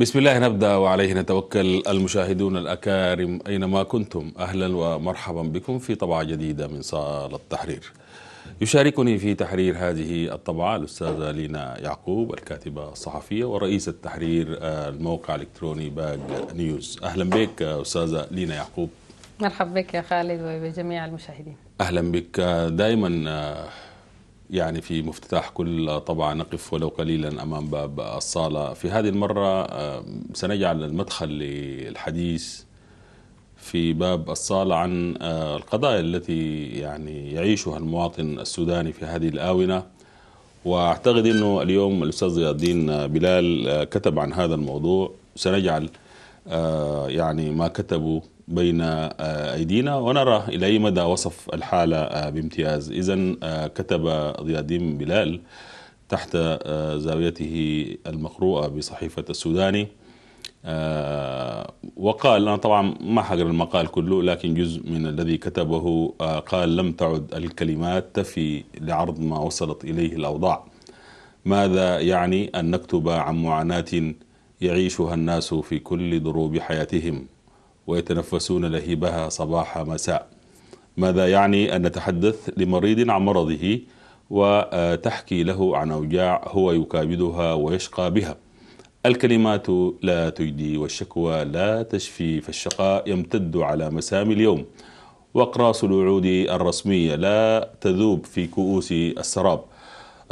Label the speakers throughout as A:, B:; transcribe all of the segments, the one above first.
A: بسم الله نبدا وعليه نتوكل المشاهدون الاكارم اينما كنتم اهلا ومرحبا بكم في طبعه جديده من صاله التحرير. يشاركني في تحرير هذه الطبعه الاستاذه لينا يعقوب الكاتبه الصحفيه ورئيسه تحرير الموقع الالكتروني باج نيوز. اهلا بك استاذه لينا يعقوب.
B: مرحبا بك يا خالد وبجميع المشاهدين.
A: اهلا بك دائما يعني في مفتتاح كل طبعة نقف ولو قليلا أمام باب الصالة في هذه المرة سنجعل المدخل للحديث في باب الصالة عن آه، القضايا التي يعني يعيشها المواطن السوداني في هذه الآونة وأعتقد أنه اليوم الأستاذ ضياء الدين آه، بلال آه، كتب عن هذا الموضوع سنجعل يعني ما كتبه بين آه، أيدينا ونرى إلى أي مدى وصف الحالة آه، بامتياز إذا آه، كتب ضياء الدين بلال تحت زاويته المقروءة بصحيفة السوداني وقال أنا طبعا ما حقرأ المقال كله لكن جزء من الذي كتبه قال لم تعد الكلمات تفي لعرض ما وصلت إليه الأوضاع ماذا يعني أن نكتب عن معاناة يعيشها الناس في كل ضروب حياتهم ويتنفسون لهيبها صباح مساء ماذا يعني أن نتحدث لمريض عن مرضه وتحكي له عن أوجاع هو يكابدها ويشقى بها الكلمات لا تجدي والشكوى لا تشفي فالشقاء يمتد على مسام اليوم وأقراص الوعود الرسمية لا تذوب في كؤوس السراب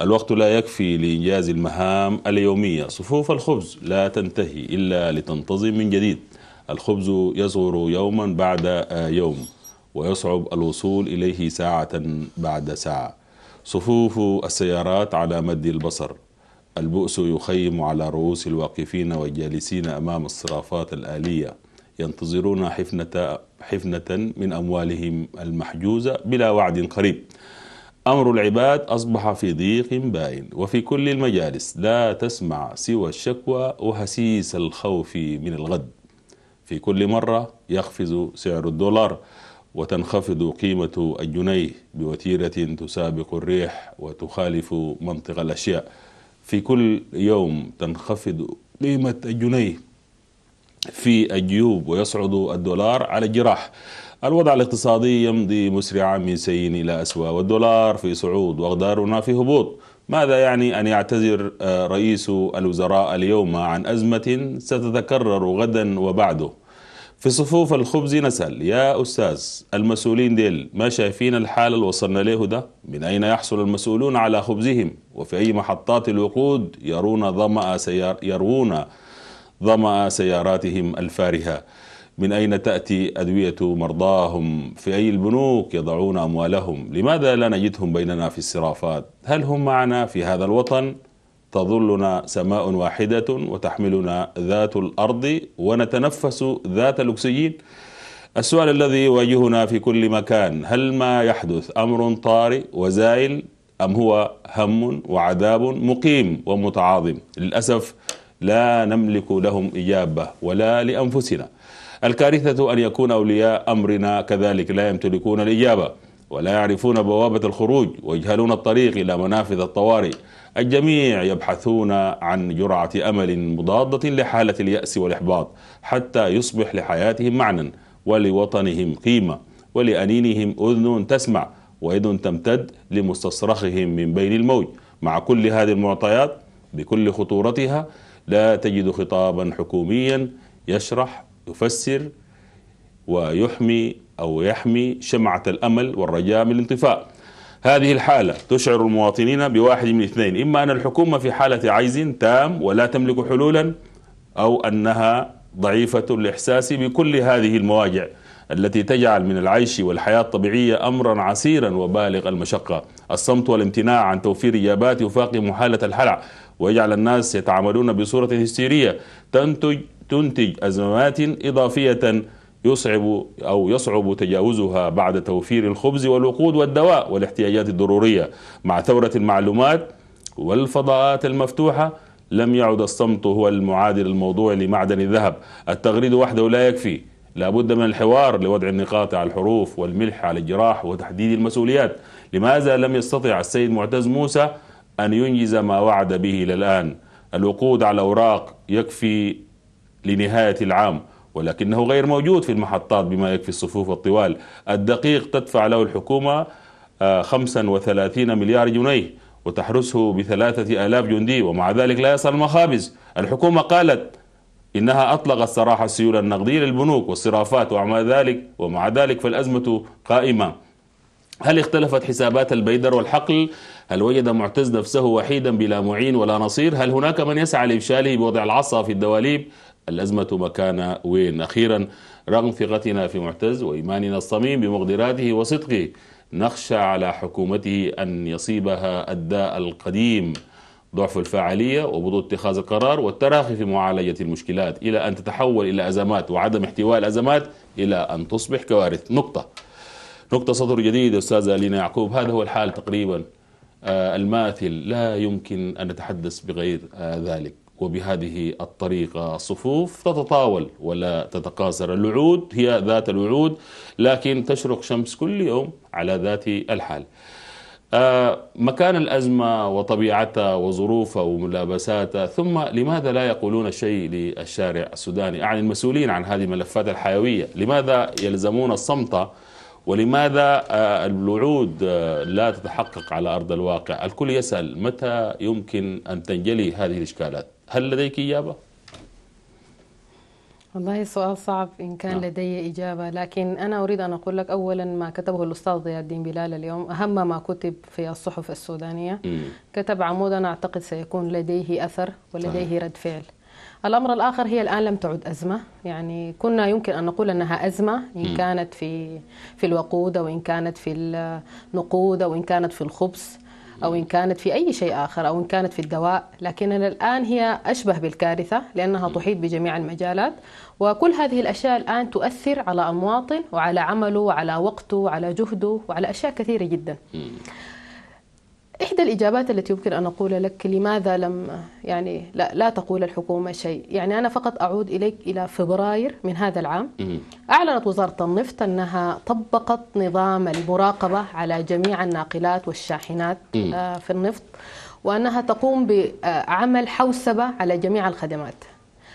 A: الوقت لا يكفي لإنجاز المهام اليومية صفوف الخبز لا تنتهي إلا لتنتظم من جديد الخبز يصغر يوما بعد آه، يوم ويصعب الوصول إليه ساعة بعد ساعة صفوف السيارات على مد البصر البؤس يخيم على رؤوس الواقفين والجالسين أمام الصرافات الآلية ينتظرون حفنة, حفنة من أموالهم المحجوزة بلا وعد قريب أمر العباد أصبح في ضيق باين وفي كل المجالس لا تسمع سوى الشكوى وهسيس الخوف من الغد في كل مرة يقفز سعر الدولار وتنخفض قيمة الجنيه بوتيرة تسابق الريح وتخالف منطق الأشياء في كل يوم تنخفض قيمة الجنيه في الجيوب ويصعد الدولار على الجراح الوضع الاقتصادي يمضي مسرعا من سيء إلى أسوأ والدولار في صعود وأقدارنا في هبوط ماذا يعني أن يعتذر آه، رئيس الوزراء اليوم عن أزمة ستتكرر غدا وبعده في صفوف الخبز نسأل يا أستاذ المسؤولين ديل ما شايفين الحال اللي وصلنا ليه ده من أين يحصل المسؤولون على خبزهم وفي أي محطات الوقود يرون ظمأ سيار يرون ظمأ سياراتهم الفارهة من أين تأتي أدوية مرضاهم في أي البنوك يضعون أموالهم لماذا لا نجدهم بيننا في الصرافات هل هم معنا في هذا الوطن تظلنا سماء واحدة وتحملنا ذات الأرض ونتنفس ذات الأكسجين السؤال الذي يواجهنا في كل مكان هل ما يحدث أمر طارئ وزائل أم هو هم وعذاب مقيم ومتعاظم للأسف لا نملك لهم إجابة ولا لأنفسنا الكارثة أن يكون أولياء أمرنا كذلك لا يمتلكون الإجابة ولا يعرفون بوابة الخروج ويجهلون الطريق إلى منافذ الطوارئ الجميع يبحثون عن جرعة أمل مضادة لحالة اليأس والإحباط حتى يصبح لحياتهم معنى ولوطنهم قيمة ولأنينهم أذن تسمع ويد تمتد لمستصرخهم من بين الموج مع كل هذه المعطيات بكل خطورتها لا تجد خطابا حكوميا يشرح يفسر ويحمي أو يحمي شمعة الأمل والرجاء من الانطفاء هذه الحالة تشعر المواطنين بواحد من اثنين إما أن الحكومة في حالة عجز تام ولا تملك حلولا أو أنها ضعيفة الإحساس بكل هذه المواجع التي تجعل من العيش والحياة الطبيعية أمرا عسيرا وبالغ المشقة الصمت والامتناع عن توفير إجابات يفاقم حالة الحلع ويجعل الناس يتعاملون بصورة هستيرية تنتج تنتج أزمات إضافية يصعب أو يصعب تجاوزها بعد توفير الخبز والوقود والدواء والاحتياجات الضرورية مع ثورة المعلومات والفضاءات المفتوحة لم يعد الصمت هو المعادل الموضوع لمعدن الذهب التغريد وحده لا يكفي لابد من الحوار لوضع النقاط على الحروف والملح على الجراح وتحديد المسؤوليات لماذا لم يستطع السيد معتز موسى أن ينجز ما وعد به إلى الآن الوقود على الأوراق يكفي لنهاية العام ولكنه غير موجود في المحطات بما يكفي الصفوف الطوال الدقيق تدفع له الحكومة 35 آه، مليار جنيه وتحرسه بثلاثة آلاف جندي ومع ذلك لا يصل المخابز الحكومة قالت إنها أطلقت سراح السيولة النقدية للبنوك والصرافات ومع ذلك ومع ذلك فالأزمة قائمة هل اختلفت حسابات البيدر والحقل؟ هل وجد معتز نفسه وحيدا بلا معين ولا نصير؟ هل هناك من يسعى لإفشاله بوضع العصا في الدواليب؟ الأزمة مكان وين أخيرا رغم ثقتنا في معتز وإيماننا الصميم بمقدراته وصدقه نخشى على حكومته أن يصيبها الداء القديم ضعف الفاعلية وبطء اتخاذ القرار والتراخي في معالجة المشكلات إلى أن تتحول إلى أزمات وعدم احتواء الأزمات إلى أن تصبح كوارث نقطة نقطة سطر جديد أستاذة لينا يعقوب هذا هو الحال تقريبا آه، الماثل لا يمكن أن نتحدث بغير آه، ذلك وبهذه الطريقة الصفوف تتطاول ولا تتقاصر الوعود هي ذات الوعود لكن تشرق شمس كل يوم على ذات الحال آه، مكان الأزمة وطبيعتها وظروفها وملابساتها ثم لماذا لا يقولون شيء للشارع السوداني أعني المسؤولين عن هذه الملفات الحيوية لماذا يلزمون الصمت ولماذا آه، الوعود آه، لا تتحقق على أرض الواقع الكل يسأل متى يمكن أن تنجلي هذه الإشكالات هل لديك إجابة؟
B: والله سؤال صعب إن كان نعم. لدي إجابة لكن أنا أريد أن أقول لك أولا ما كتبه الأستاذ ضياء الدين بلال اليوم أهم ما كتب في الصحف السودانية م. كتب عمودا أعتقد سيكون لديه أثر ولديه رد فعل الأمر الآخر هي الآن لم تعد أزمة يعني كنا يمكن أن نقول أنها أزمة إن كانت في في الوقود أو إن كانت في النقود أو إن كانت في الخبز أو إن كانت في أي شيء آخر أو إن كانت في الدواء لكننا الآن هي أشبه بالكارثة لأنها تحيط بجميع المجالات وكل هذه الأشياء الآن تؤثر على المواطن وعلى عمله وعلى وقته وعلى جهده وعلى أشياء كثيرة جدا إحدى الإجابات التي يمكن أن أقول لك لماذا لم يعني لا, لا تقول الحكومة شيء يعني أنا فقط أعود إليك إلى فبراير من هذا العام أعلنت وزارة النفط أنها طبقت نظام المراقبة على جميع الناقلات والشاحنات آه، في النفط وأنها تقوم بعمل حوسبة على جميع الخدمات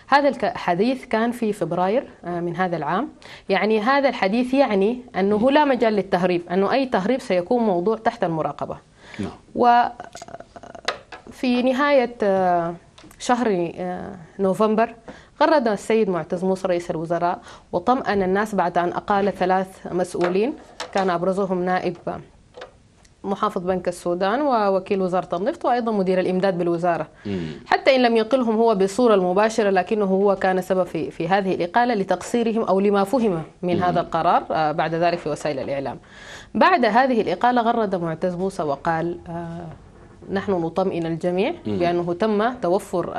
B: هذا الحديث كان في فبراير آه، من هذا العام يعني هذا الحديث يعني أنه لا مجال للتهريب أنه أي تهريب سيكون موضوع تحت المراقبة نعم. وفي نهاية آه، شهر آه، نوفمبر غرد السيد معتز موسى رئيس الوزراء وطمأن الناس بعد أن أقال ثلاث مسؤولين كان أبرزهم نائب محافظ بنك السودان ووكيل وزارة النفط وأيضا مدير الإمداد بالوزارة حتى إن لم يقلهم هو بصورة المباشرة لكنه هو كان سبب في, في هذه الإقالة لتقصيرهم أو لما فهم من هذا القرار آه، بعد ذلك في وسائل الإعلام بعد هذه الإقالة غرد معتز بوسى وقال آه، نحن نطمئن الجميع بأنه تم توفر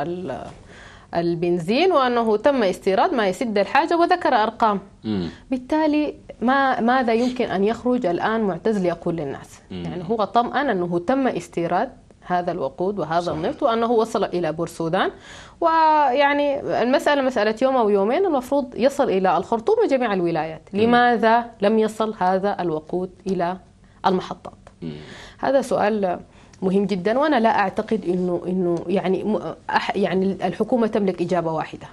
B: البنزين وانه تم استيراد ما يسد الحاجه وذكر ارقام م. بالتالي ما ماذا يمكن ان يخرج الان معتز ليقول للناس م. يعني هو طمأن انه تم استيراد هذا الوقود وهذا صحيح. النفط وانه وصل الى بور السودان ويعني المساله مساله يوم او يومين المفروض يصل الى الخرطوم وجميع الولايات، م. لماذا لم يصل هذا الوقود الى المحطات؟ م. هذا سؤال مهم جدا وانا لا اعتقد انه انه يعني يعني الحكومه تملك اجابه واحده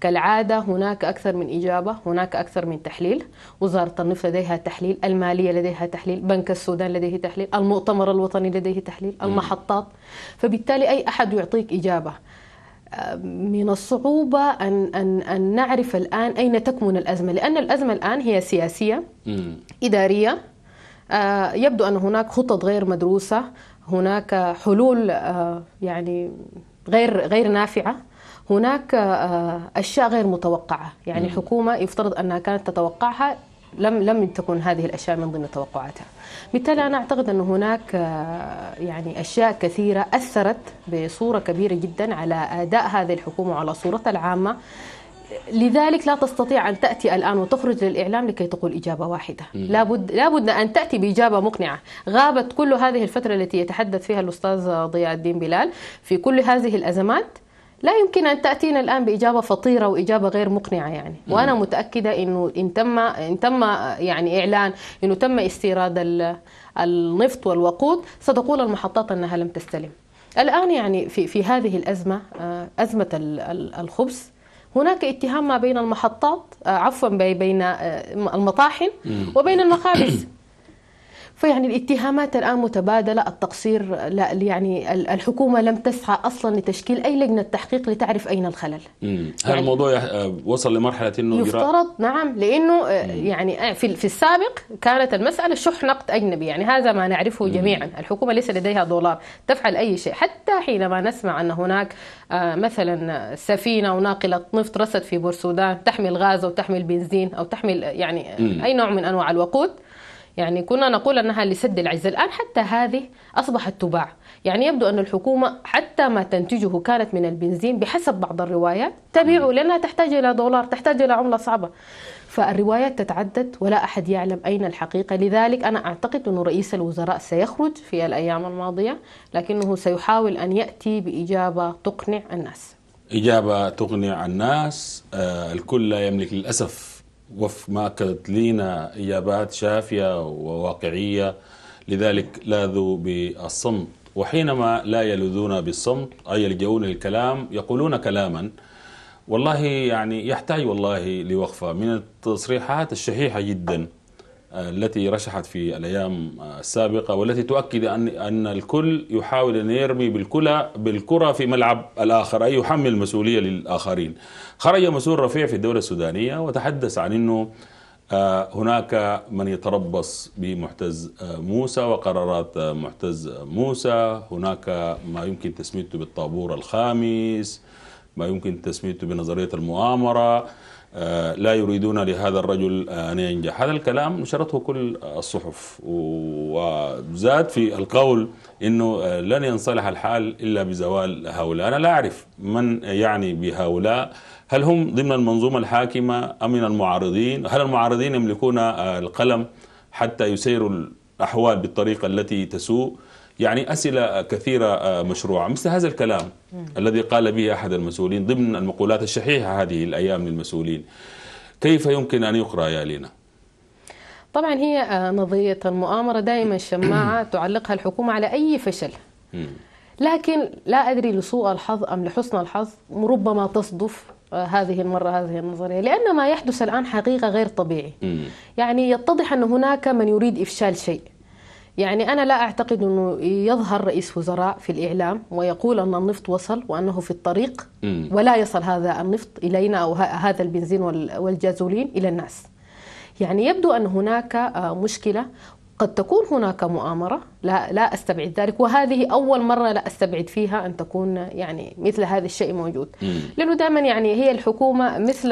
B: كالعادة هناك أكثر من إجابة هناك أكثر من تحليل وزارة النفط لديها تحليل المالية لديها تحليل بنك السودان لديه تحليل المؤتمر الوطني لديه تحليل المحطات فبالتالي أي أحد يعطيك إجابة من الصعوبة أن, أن, أن نعرف الآن أين تكمن الأزمة لأن الأزمة الآن هي سياسية إدارية آه، يبدو أن هناك خطط غير مدروسة هناك حلول آه، يعني غير غير نافعه هناك آه، اشياء غير متوقعه يعني حكومه يفترض انها كانت تتوقعها لم لم تكن هذه الاشياء من ضمن توقعاتها بالتالي انا اعتقد ان هناك آه، يعني اشياء كثيره اثرت بصوره كبيره جدا على اداء هذه الحكومه وعلى صورتها العامه لذلك لا تستطيع أن تأتي الآن وتخرج للإعلام لكي تقول إجابة واحدة لابد, لابد أن تأتي بإجابة مقنعة غابت كل هذه الفترة التي يتحدث فيها الأستاذ ضياء الدين بلال في كل هذه الأزمات لا يمكن أن تأتينا الآن بإجابة فطيرة وإجابة غير مقنعة يعني وأنا متأكدة أنه إن تم إن تم يعني إعلان أنه تم استيراد النفط والوقود ستقول المحطات أنها لم تستلم الآن يعني في في هذه الأزمة آه، أزمة الخبز هناك اتهام ما بين المحطات آه، عفوا بين آه، المطاحن وبين المخابز فيعني الاتهامات الآن متبادلة التقصير لا يعني الحكومة لم تسعى أصلا لتشكيل أي لجنة تحقيق لتعرف أين الخلل
C: يعني
A: الموضوع وصل لمرحلة أنه يفترض
B: نعم لأنه آه، مم. يعني آه، في, في السابق كانت المسألة شح نقد أجنبي يعني هذا ما نعرفه مم. جميعا الحكومة ليس لديها دولار تفعل أي شيء حتى حينما نسمع أن هناك آه، مثلا سفينة وناقلة نفط رست في بورسودان تحمل غاز أو تحمل بنزين أو تحمل يعني مم. أي نوع من أنواع الوقود يعني كنا نقول أنها لسد العجز الآن حتى هذه أصبحت تباع يعني يبدو أن الحكومة حتى ما تنتجه كانت من البنزين بحسب بعض الروايات تبيع لأنها تحتاج إلى دولار تحتاج إلى عملة صعبة فالروايات تتعدد ولا أحد يعلم أين الحقيقة لذلك أنا أعتقد أن رئيس الوزراء سيخرج في الأيام الماضية لكنه سيحاول أن يأتي بإجابة تقنع الناس
A: إجابة تقنع الناس آه، الكل لا يملك للأسف وفق ما اكدت لينا اجابات شافيه وواقعيه لذلك لاذوا بالصمت وحينما لا يلذون بالصمت اي يلجؤون للكلام يقولون كلاما والله يعني يحتاج والله لوقفه من التصريحات الشحيحه جدا التي رشحت في الأيام السابقة والتي تؤكد أن أن الكل يحاول أن يرمي بالكرة بالكرة في ملعب الآخر أي يحمل المسؤوليه للآخرين خرج مسؤول رفيع في الدولة السودانية وتحدث عن أنه آه، هناك من يتربص بمعتز آه، موسى وقرارات آه، معتز موسى هناك ما يمكن تسميته بالطابور الخامس ما يمكن تسميته بنظرية المؤامرة آه، لا يريدون لهذا الرجل آه، أن ينجح هذا الكلام نشرته كل الصحف وزاد في القول أنه آه، لن ينصلح الحال إلا بزوال هؤلاء أنا لا أعرف من يعني بهؤلاء هل هم ضمن المنظومة الحاكمة أم من المعارضين هل المعارضين يملكون القلم حتى يسيروا الأحوال بالطريقة التي تسوء يعني أسئلة كثيرة آه، مشروعة مثل هذا الكلام م. الذي قال به أحد المسؤولين ضمن المقولات الشحيحة هذه الأيام للمسؤولين كيف يمكن أن يقرأ يا لينا؟
B: طبعا هي آه، نظرية المؤامرة دائما شماعة تعلقها الحكومة على أي فشل لكن لا أدري لسوء الحظ أم لحسن الحظ ربما تصدف آه، هذه المرة هذه النظرية لأن ما يحدث الآن حقيقة غير طبيعي يعني يتضح أن هناك من يريد إفشال شيء يعني أنا لا أعتقد أنه يظهر رئيس وزراء في الإعلام ويقول أن النفط وصل وأنه في الطريق ولا يصل هذا النفط إلينا أو هذا البنزين والجازولين إلى الناس يعني يبدو أن هناك آه، مشكلة قد تكون هناك مؤامرة لا, لا أستبعد ذلك وهذه أول مرة لا أستبعد فيها أن تكون يعني مثل هذا الشيء موجود لأنه دائما يعني هي الحكومة مثل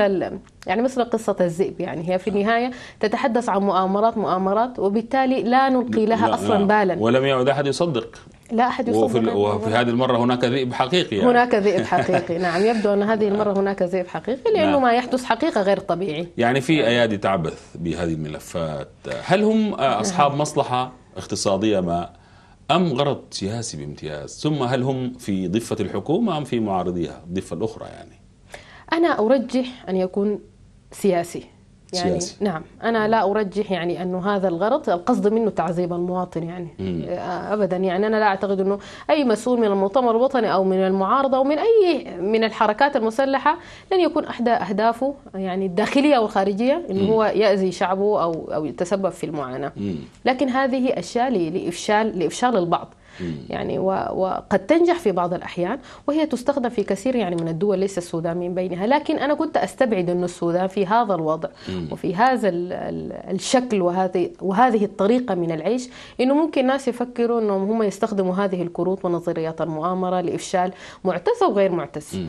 B: يعني مثل قصة الذئب يعني هي في النهاية تتحدث عن مؤامرات مؤامرات وبالتالي لا نلقي لها لا أصلا نعم. بالا
A: ولم يعد أحد يصدق
B: لا أحد وفي,
A: وفي هذه المرة هناك ذئب حقيقي يعني. هناك ذئب حقيقي
B: نعم يبدو أن هذه المرة هناك ذئب حقيقي لأنه نعم. ما يحدث حقيقة غير طبيعي
A: يعني في أيادي تعبث بهذه الملفات هل هم أصحاب نعم. مصلحة اقتصادية ما أم غرض سياسي بامتياز ثم هل هم في ضفة الحكومة أم في معارضيها الضفة الأخرى يعني
B: أنا أرجح أن يكون سياسي يعني سياسي. نعم أنا لا أرجح يعني أنه هذا الغرض القصد منه تعذيب المواطن يعني مم. آه، أبدا يعني أنا لا أعتقد أنه أي مسؤول من المؤتمر الوطني أو من المعارضة أو من أي من الحركات المسلحة لن يكون أحدى أهدافه يعني الداخلية والخارجيه أنه هو يأذي شعبه أو أو يتسبب في المعاناة مم. لكن هذه أشياء لإفشال لإفشال البعض يعني وقد تنجح في بعض الأحيان وهي تستخدم في كثير يعني من الدول ليس السودان من بينها لكن أنا كنت أستبعد أن السودان في هذا الوضع وفي هذا الشكل وهذه وهذه الطريقة من العيش أنه ممكن ناس يفكروا أنهم هم يستخدموا هذه الكروت ونظريات المؤامرة لإفشال معتز أو غير معتز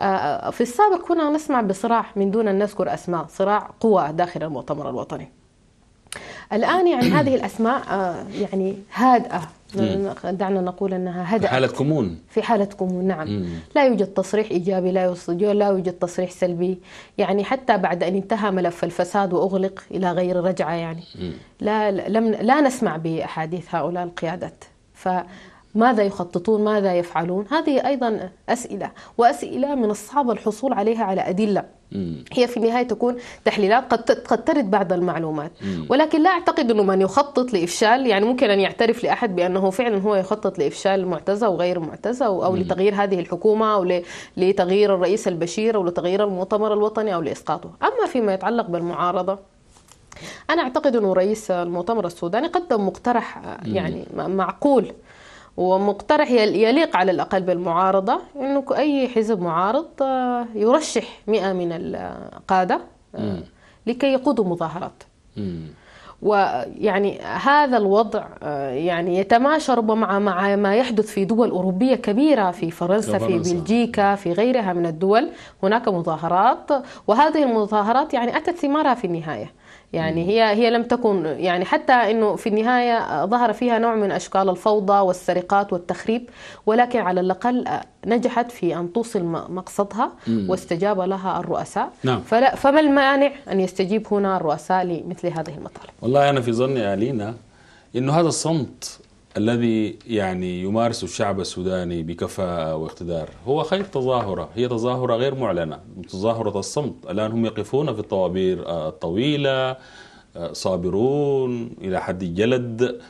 B: آه، آه، في السابق كنا نسمع بصراع من دون أن نذكر أسماء صراع قوى داخل المؤتمر الوطني الآن يعني هذه الأسماء آه، يعني هادئة دعنا نقول انها هدأت في حالة كمون في حالة كمون نعم مم. لا يوجد تصريح ايجابي لا يوجد لا يوجد تصريح سلبي يعني حتى بعد ان انتهى ملف الفساد واغلق الى غير رجعه يعني مم. لا لم لا نسمع باحاديث هؤلاء القيادات ف ماذا يخططون ماذا يفعلون هذه أيضا أسئلة وأسئلة من الصعب الحصول عليها على أدلة هي في النهاية تكون تحليلات قد قد ترد بعض المعلومات ولكن لا أعتقد أنه من يخطط لإفشال يعني ممكن أن يعترف لأحد بأنه فعلا هو يخطط لإفشال معتزة وغير معتزة أو, أو لتغيير هذه الحكومة أو لتغيير الرئيس البشير أو لتغيير المؤتمر الوطني أو لإسقاطه أما فيما يتعلق بالمعارضة أنا أعتقد أنه رئيس المؤتمر السوداني قدم مقترح يعني معقول ومقترح يليق على الأقل بالمعارضة أنه أي حزب معارض آه، يرشح مئة من القادة آه، لكي يقودوا مظاهرات ويعني هذا الوضع آه، يعني يتماشى ربما مع ما يحدث في دول أوروبية كبيرة في فرنسا في بلجيكا في غيرها من الدول هناك مظاهرات وهذه المظاهرات يعني أتت ثمارها في النهاية يعني هي هي لم تكن يعني حتى انه في النهايه ظهر فيها نوع من اشكال الفوضى والسرقات والتخريب ولكن على الاقل نجحت في ان توصل مقصدها واستجاب لها الرؤساء نعم. فلا فما المانع ان يستجيب هنا الرؤساء لمثل هذه المطالب
A: والله انا في ظني الينا انه هذا الصمت الذي يعني يمارس الشعب السوداني بكفاءة واقتدار هو خير تظاهرة هي تظاهرة غير معلنة تظاهرة الصمت الآن هم يقفون في الطوابير الطويلة صابرون إلى حد الجلد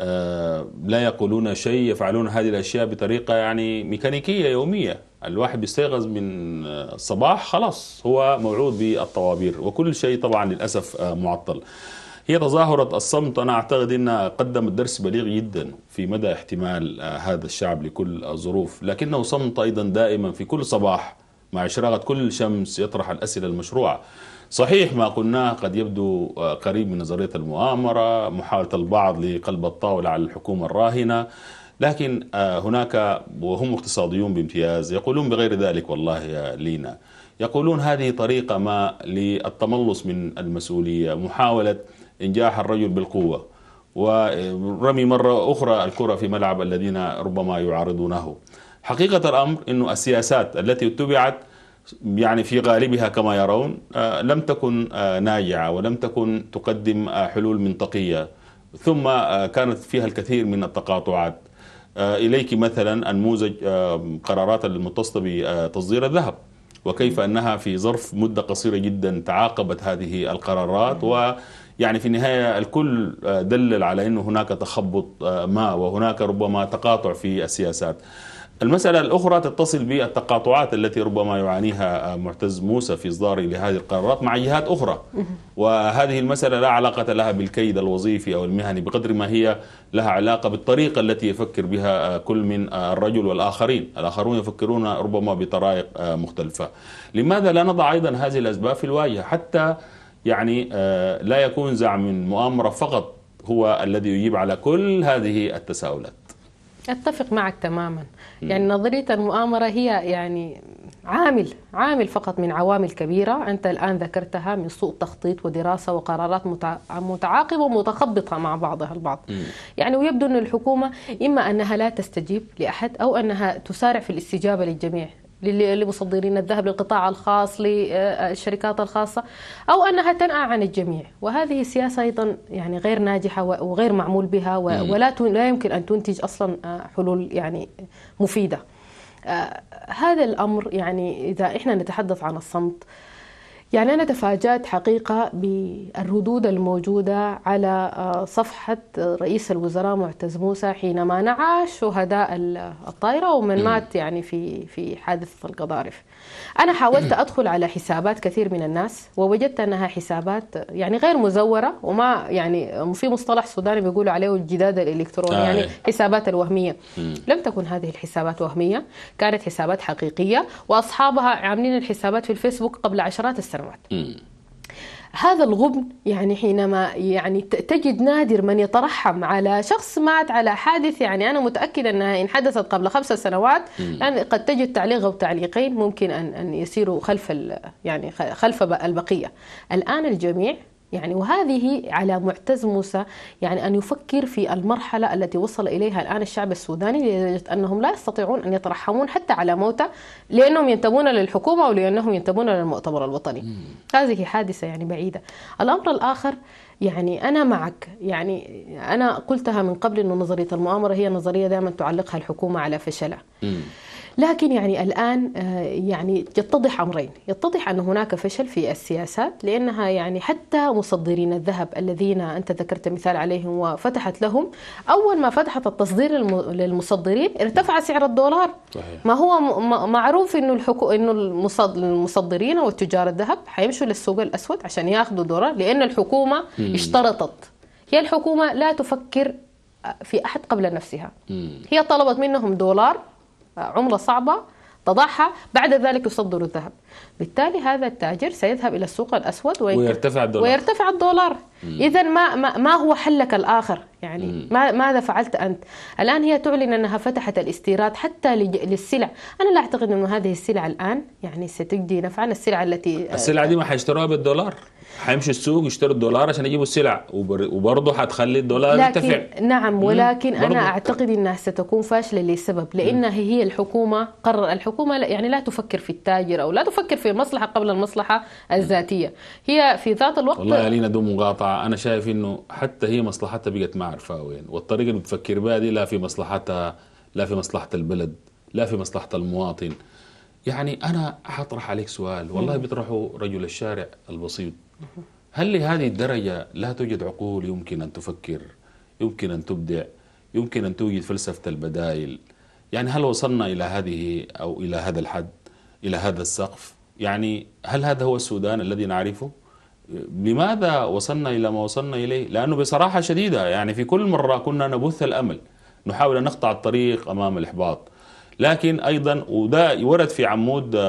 A: آه، لا يقولون شيء يفعلون هذه الأشياء بطريقة يعني ميكانيكية يومية الواحد بيستيقظ من الصباح آه، خلاص هو موعود بالطوابير وكل شيء طبعا للأسف آه، معطل هي تظاهرة الصمت أنا أعتقد أنها قدمت درس بليغ جدا في مدى احتمال آه، هذا الشعب لكل الظروف لكنه صمت أيضا دائما في كل صباح مع إشراقة كل شمس يطرح الأسئلة المشروعة صحيح ما قلناه قد يبدو آه، قريب من نظرية المؤامرة محاولة البعض لقلب الطاولة على الحكومة الراهنة لكن آه، هناك وهم اقتصاديون بامتياز يقولون بغير ذلك والله يا لينا يقولون هذه طريقة ما للتملص من المسؤولية محاولة انجاح الرجل بالقوة ورمي مرة أخرى الكرة في ملعب الذين ربما يعارضونه حقيقة الأمر أن السياسات التي اتبعت يعني في غالبها كما يرون آه، لم تكن آه، ناجعة ولم تكن تقدم آه، حلول منطقية ثم كانت فيها الكثير من التقاطعات إليك مثلا أنموذج قرارات المتصلة بتصدير الذهب وكيف أنها في ظرف مدة قصيرة جدا تعاقبت هذه القرارات و يعني في النهاية الكل آه، دلل على أنه هناك تخبط آه، ما وهناك ربما تقاطع في السياسات المسألة الأخرى تتصل بالتقاطعات التي ربما يعانيها آه، معتز موسى في إصداره لهذه القرارات مع جهات أخرى وهذه المسألة لا علاقة لها بالكيد الوظيفي أو المهني بقدر ما هي لها علاقة بالطريقة التي يفكر بها كل من الرجل والآخرين الآخرون يفكرون ربما بطرائق مختلفة لماذا لا نضع أيضا هذه الأسباب في الواجهة حتى يعني آه, لا يكون زعم المؤامرة فقط هو الذي يجيب على كل هذه التساؤلات
B: أتفق معك تماما يعني نظرية المؤامرة هي يعني عامل عامل فقط من عوامل كبيرة أنت الآن ذكرتها من سوء تخطيط ودراسة وقرارات متعاقبة ومتخبطة مع بعضها البعض م. يعني ويبدو أن الحكومة إما أنها لا تستجيب لأحد أو أنها تسارع في الاستجابة للجميع لمصدرين الذهب للقطاع الخاص للشركات الخاصة أو أنها تنأى عن الجميع وهذه سياسة أيضا يعني غير ناجحة وغير معمول بها ولا لا يمكن أن تنتج أصلا آه، حلول يعني مفيدة آه، هذا الأمر يعني إذا إحنا نتحدث عن الصمت يعني أنا تفاجأت حقيقة بالردود الموجودة على آه، صفحة آه، رئيس الوزراء معتز موسى حينما نعى شهداء الطائرة ومن مات يعني في في حادث القضارف. أنا حاولت أدخل على حسابات كثير من الناس ووجدت أنها حسابات يعني غير مزورة وما يعني آه، في مصطلح سوداني بيقولوا عليه الجداد الإلكتروني يعني إيه. حسابات الوهمية. لم تكن هذه الحسابات وهمية، كانت حسابات حقيقية وأصحابها عاملين الحسابات في الفيسبوك قبل عشرات السنوات. سنوات م. هذا الغبن يعني حينما يعني تجد نادر من يترحم على شخص مات على حادث يعني انا متاكده انها ان حدثت قبل خمس سنوات يعني قد تجد تعليق او تعليقين ممكن ان ان يسيروا خلف يعني خلف البقيه الان الجميع يعني وهذه على معتز موسى يعني أن يفكر في المرحلة التي وصل إليها الآن الشعب السوداني لدرجة أنهم لا يستطيعون أن يترحمون حتى على موتى لأنهم ينتمون للحكومة ولأنهم ينتمون للمؤتمر الوطني هذه حادثة يعني بعيدة الأمر الآخر يعني أنا معك يعني أنا قلتها من قبل انه نظرية المؤامرة هي نظرية دائما تعلقها الحكومة على فشلها لكن يعني الآن آه، يعني يتضح أمرين يتضح أن هناك فشل في السياسات لأنها يعني حتى مصدرين الذهب الذين أنت ذكرت مثال عليهم وفتحت لهم أول ما فتحت التصدير للمصدرين ارتفع سعر الدولار صحيح. ما هو معروف أنه الحكو... أنه المصدرين تجار الذهب حيمشوا للسوق الأسود عشان ياخذوا دولار لأن الحكومة م. اشترطت هي الحكومة لا تفكر في أحد قبل نفسها م. هي طلبت منهم دولار عملة صعبة تضعها بعد ذلك يصدر الذهب بالتالي هذا التاجر سيذهب إلى السوق الأسود ويرتفع الدولار ويرتفع الدولار إذا ما, ما هو حلك الآخر يعني ما ماذا فعلت أنت الآن هي تعلن أنها فتحت الاستيراد حتى للسلع أنا لا أعتقد أن هذه السلع الآن يعني ستجدي نفعا السلع التي السلع
A: دي ما حيشتروها بالدولار هيمشي السوق يشتري الدولار عشان يجيبوا السلع وبرضه هتخلي الدولار يرتفع
B: نعم ولكن مم. انا اعتقد انها ستكون فاشله لسبب لانها هي الحكومه قرر الحكومه يعني لا تفكر في التاجر او لا تفكر في المصلحه قبل المصلحه الذاتيه هي في ذات الوقت والله يا
A: لينا دون مقاطعه انا شايف انه حتى هي مصلحتها بقت ما عارفه وين والطريقه اللي بتفكر بها دي لا في مصلحتها لا في مصلحه البلد لا في مصلحه المواطن يعني انا حطرح عليك سؤال والله بيطرحه رجل الشارع البسيط هل لهذه الدرجة لا توجد عقول يمكن أن تفكر يمكن أن تبدع يمكن أن توجد فلسفة البدائل يعني هل وصلنا إلى هذه أو إلى هذا الحد إلى هذا السقف يعني هل هذا هو السودان الذي نعرفه لماذا وصلنا إلى ما وصلنا إليه لأنه بصراحة شديدة يعني في كل مرة كنا نبث الأمل نحاول أن نقطع الطريق أمام الإحباط لكن ايضا وده ورد في عمود ضياء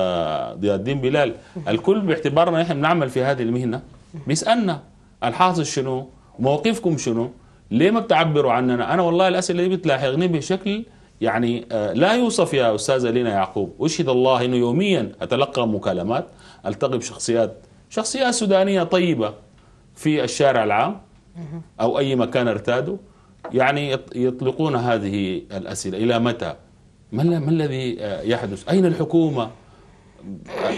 A: آه، الدين بلال الكل باعتبارنا نحن بنعمل في هذه المهنه بيسالنا الحاصل شنو؟ موقفكم شنو؟ ليه ما بتعبروا عننا؟ انا والله الاسئله دي بتلاحقني بشكل يعني آه، لا يوصف يا استاذه لينا يعقوب، اشهد الله انه يوميا اتلقى مكالمات التقي بشخصيات شخصيات سودانيه طيبه في الشارع العام او اي مكان ارتادوا يعني يطلقون هذه الاسئله الى متى؟ ما ما الذي آه، يحدث أين الحكومة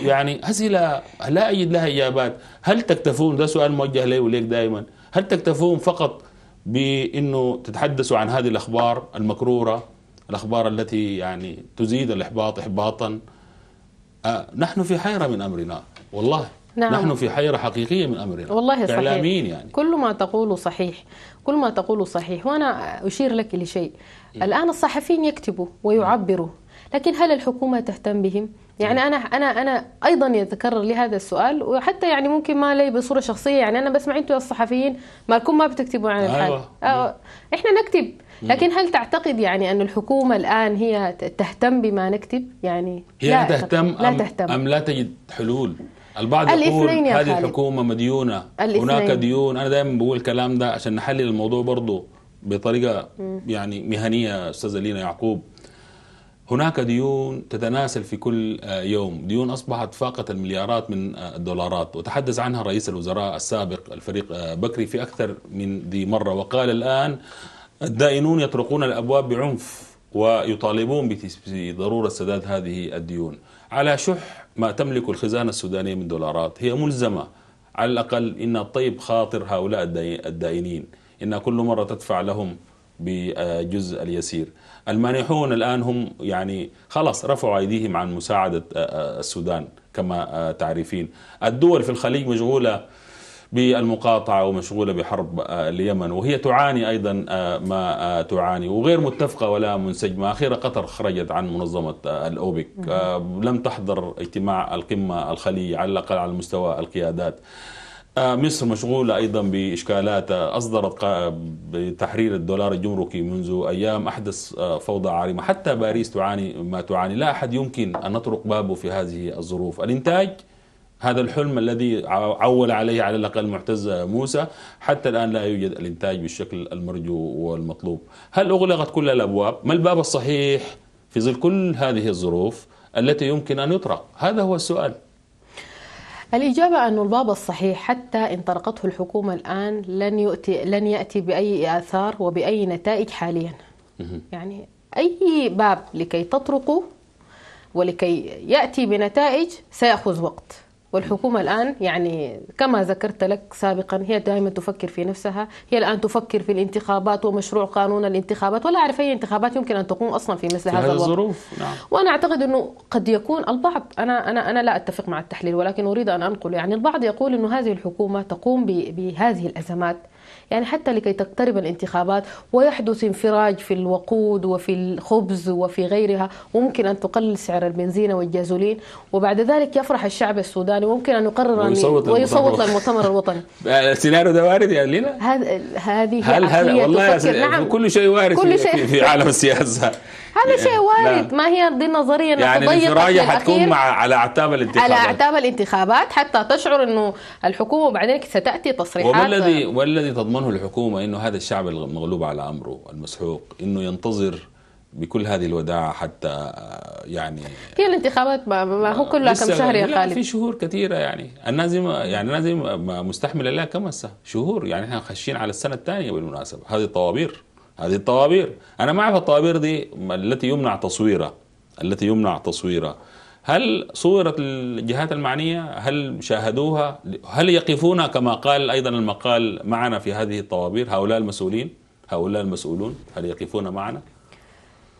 A: يعني أسئلة لا أجد لها إجابات هل تكتفون ده سؤال موجه لي وليك دائما هل تكتفون فقط بأنه تتحدثوا عن هذه الأخبار المكرورة الأخبار التي يعني تزيد الإحباط إحباطا آه، نحن في حيرة من أمرنا والله نعم. نحن في حيرة حقيقية من أمرنا والله صحيح يعني.
B: كل ما تقوله صحيح كل ما تقوله صحيح وأنا أشير لك لشيء إيه. الآن الصحفيين يكتبوا ويعبروا لكن هل الحكومة تهتم بهم؟ يعني إيه. انا انا انا ايضا يتكرر لي هذا السؤال وحتى يعني ممكن ما لي بصوره شخصيه يعني انا بسمع انتم الصحفيين ما لكم ما بتكتبوا عن الحال أيوة. أو احنا نكتب إيه. لكن هل تعتقد يعني ان الحكومه الان هي تهتم بما نكتب يعني هي لا تهتم لا أم تهتم ام
A: لا تجد حلول البعض يقول هذه الحكومه مديونه هناك ديون انا دائما بقول الكلام ده عشان نحلل الموضوع برضه بطريقه يعني مهنيه استاذه لينا يعقوب هناك ديون تتناسل في كل آه، يوم ديون أصبحت فاقة المليارات من آه، الدولارات وتحدث عنها رئيس الوزراء السابق الفريق آه، بكري في أكثر من ذي مرة وقال الآن الدائنون يطرقون الأبواب بعنف ويطالبون بضرورة سداد هذه الديون على شح ما تملك الخزانة السودانية من دولارات هي ملزمة على الأقل إن طيب خاطر هؤلاء الدائنين إنها كل مرة تدفع لهم بجزء اليسير المانحون الآن هم يعني خلاص رفعوا أيديهم عن مساعدة آه، آه، السودان كما آه، تعرفين الدول في الخليج مشغولة بالمقاطعة ومشغولة بحرب اليمن وهي تعاني أيضا ما تعاني وغير متفقة ولا منسجمة أخيرا قطر خرجت عن منظمة الأوبك لم تحضر اجتماع القمة الخليجية على الأقل على مستوى القيادات آه، مصر مشغولة أيضا بإشكالات آه، أصدرت بتحرير الدولار الجمركي منذ أيام أحدث آه، فوضى عارمة حتى باريس تعاني ما تعاني لا أحد يمكن أن نطرق بابه في هذه الظروف الإنتاج هذا الحلم الذي عول عليه على الأقل معتز موسى حتى الآن لا يوجد الإنتاج بالشكل المرجو والمطلوب هل أغلقت كل الأبواب؟ ما الباب الصحيح في ظل كل هذه الظروف التي يمكن أن يطرق؟ هذا هو السؤال
B: الإجابة أن الباب الصحيح حتى إن طرقته الحكومة الآن لن يؤتي لن يأتي بأي آثار وبأي نتائج حاليا يعني أي باب لكي تطرقه ولكي يأتي بنتائج سيأخذ وقت والحكومة الآن يعني كما ذكرت لك سابقا هي دائما تفكر في نفسها هي الآن تفكر في الانتخابات ومشروع قانون الانتخابات ولا أعرف أي انتخابات يمكن أن تقوم أصلا في مثل في هذا الظروف نعم. وأنا أعتقد أنه قد يكون البعض أنا, أنا, أنا لا أتفق مع التحليل ولكن أريد أن أنقل يعني البعض يقول أنه هذه الحكومة تقوم بهذه الأزمات يعني حتى لكي تقترب الانتخابات ويحدث انفراج في الوقود وفي الخبز وفي غيرها ممكن أن تقلل سعر البنزين والجازولين وبعد ذلك يفرح الشعب السوداني وممكن أن يقرر ويصوت, ويصوت للمؤتمر الوطني
A: السيناريو آه، ده وارد يا لينا؟
B: هذه هل هذا والله نعم كل
A: شيء وارد كل شيء في عالم السياسة هذا يعني شيء وارد
B: ما هي دي النظريه يعني الزراعه حتكون مع
A: على اعتاب الانتخابات على اعتاب
B: الانتخابات حتى تشعر انه الحكومه بعدين ستاتي تصريحات وما الذي
A: والذي تضمنه الحكومه انه هذا الشعب المغلوب على امره المسحوق انه ينتظر بكل هذه الوداعة حتى آه، يعني
B: هي الانتخابات ما, هو كلها كم شهر يا خالد في
A: شهور كثيرة يعني النازم يعني النازم مستحملة لها كم هسه شهور يعني احنا خشين على السنة الثانية بالمناسبة هذه الطوابير هذه الطوابير أنا ما أعرف الطوابير دي التي يمنع تصويرها التي يمنع تصويرها هل صورت الجهات المعنية هل شاهدوها هل يقفون كما قال أيضا المقال معنا في هذه الطوابير هؤلاء المسؤولين هؤلاء المسؤولون هل يقفون معنا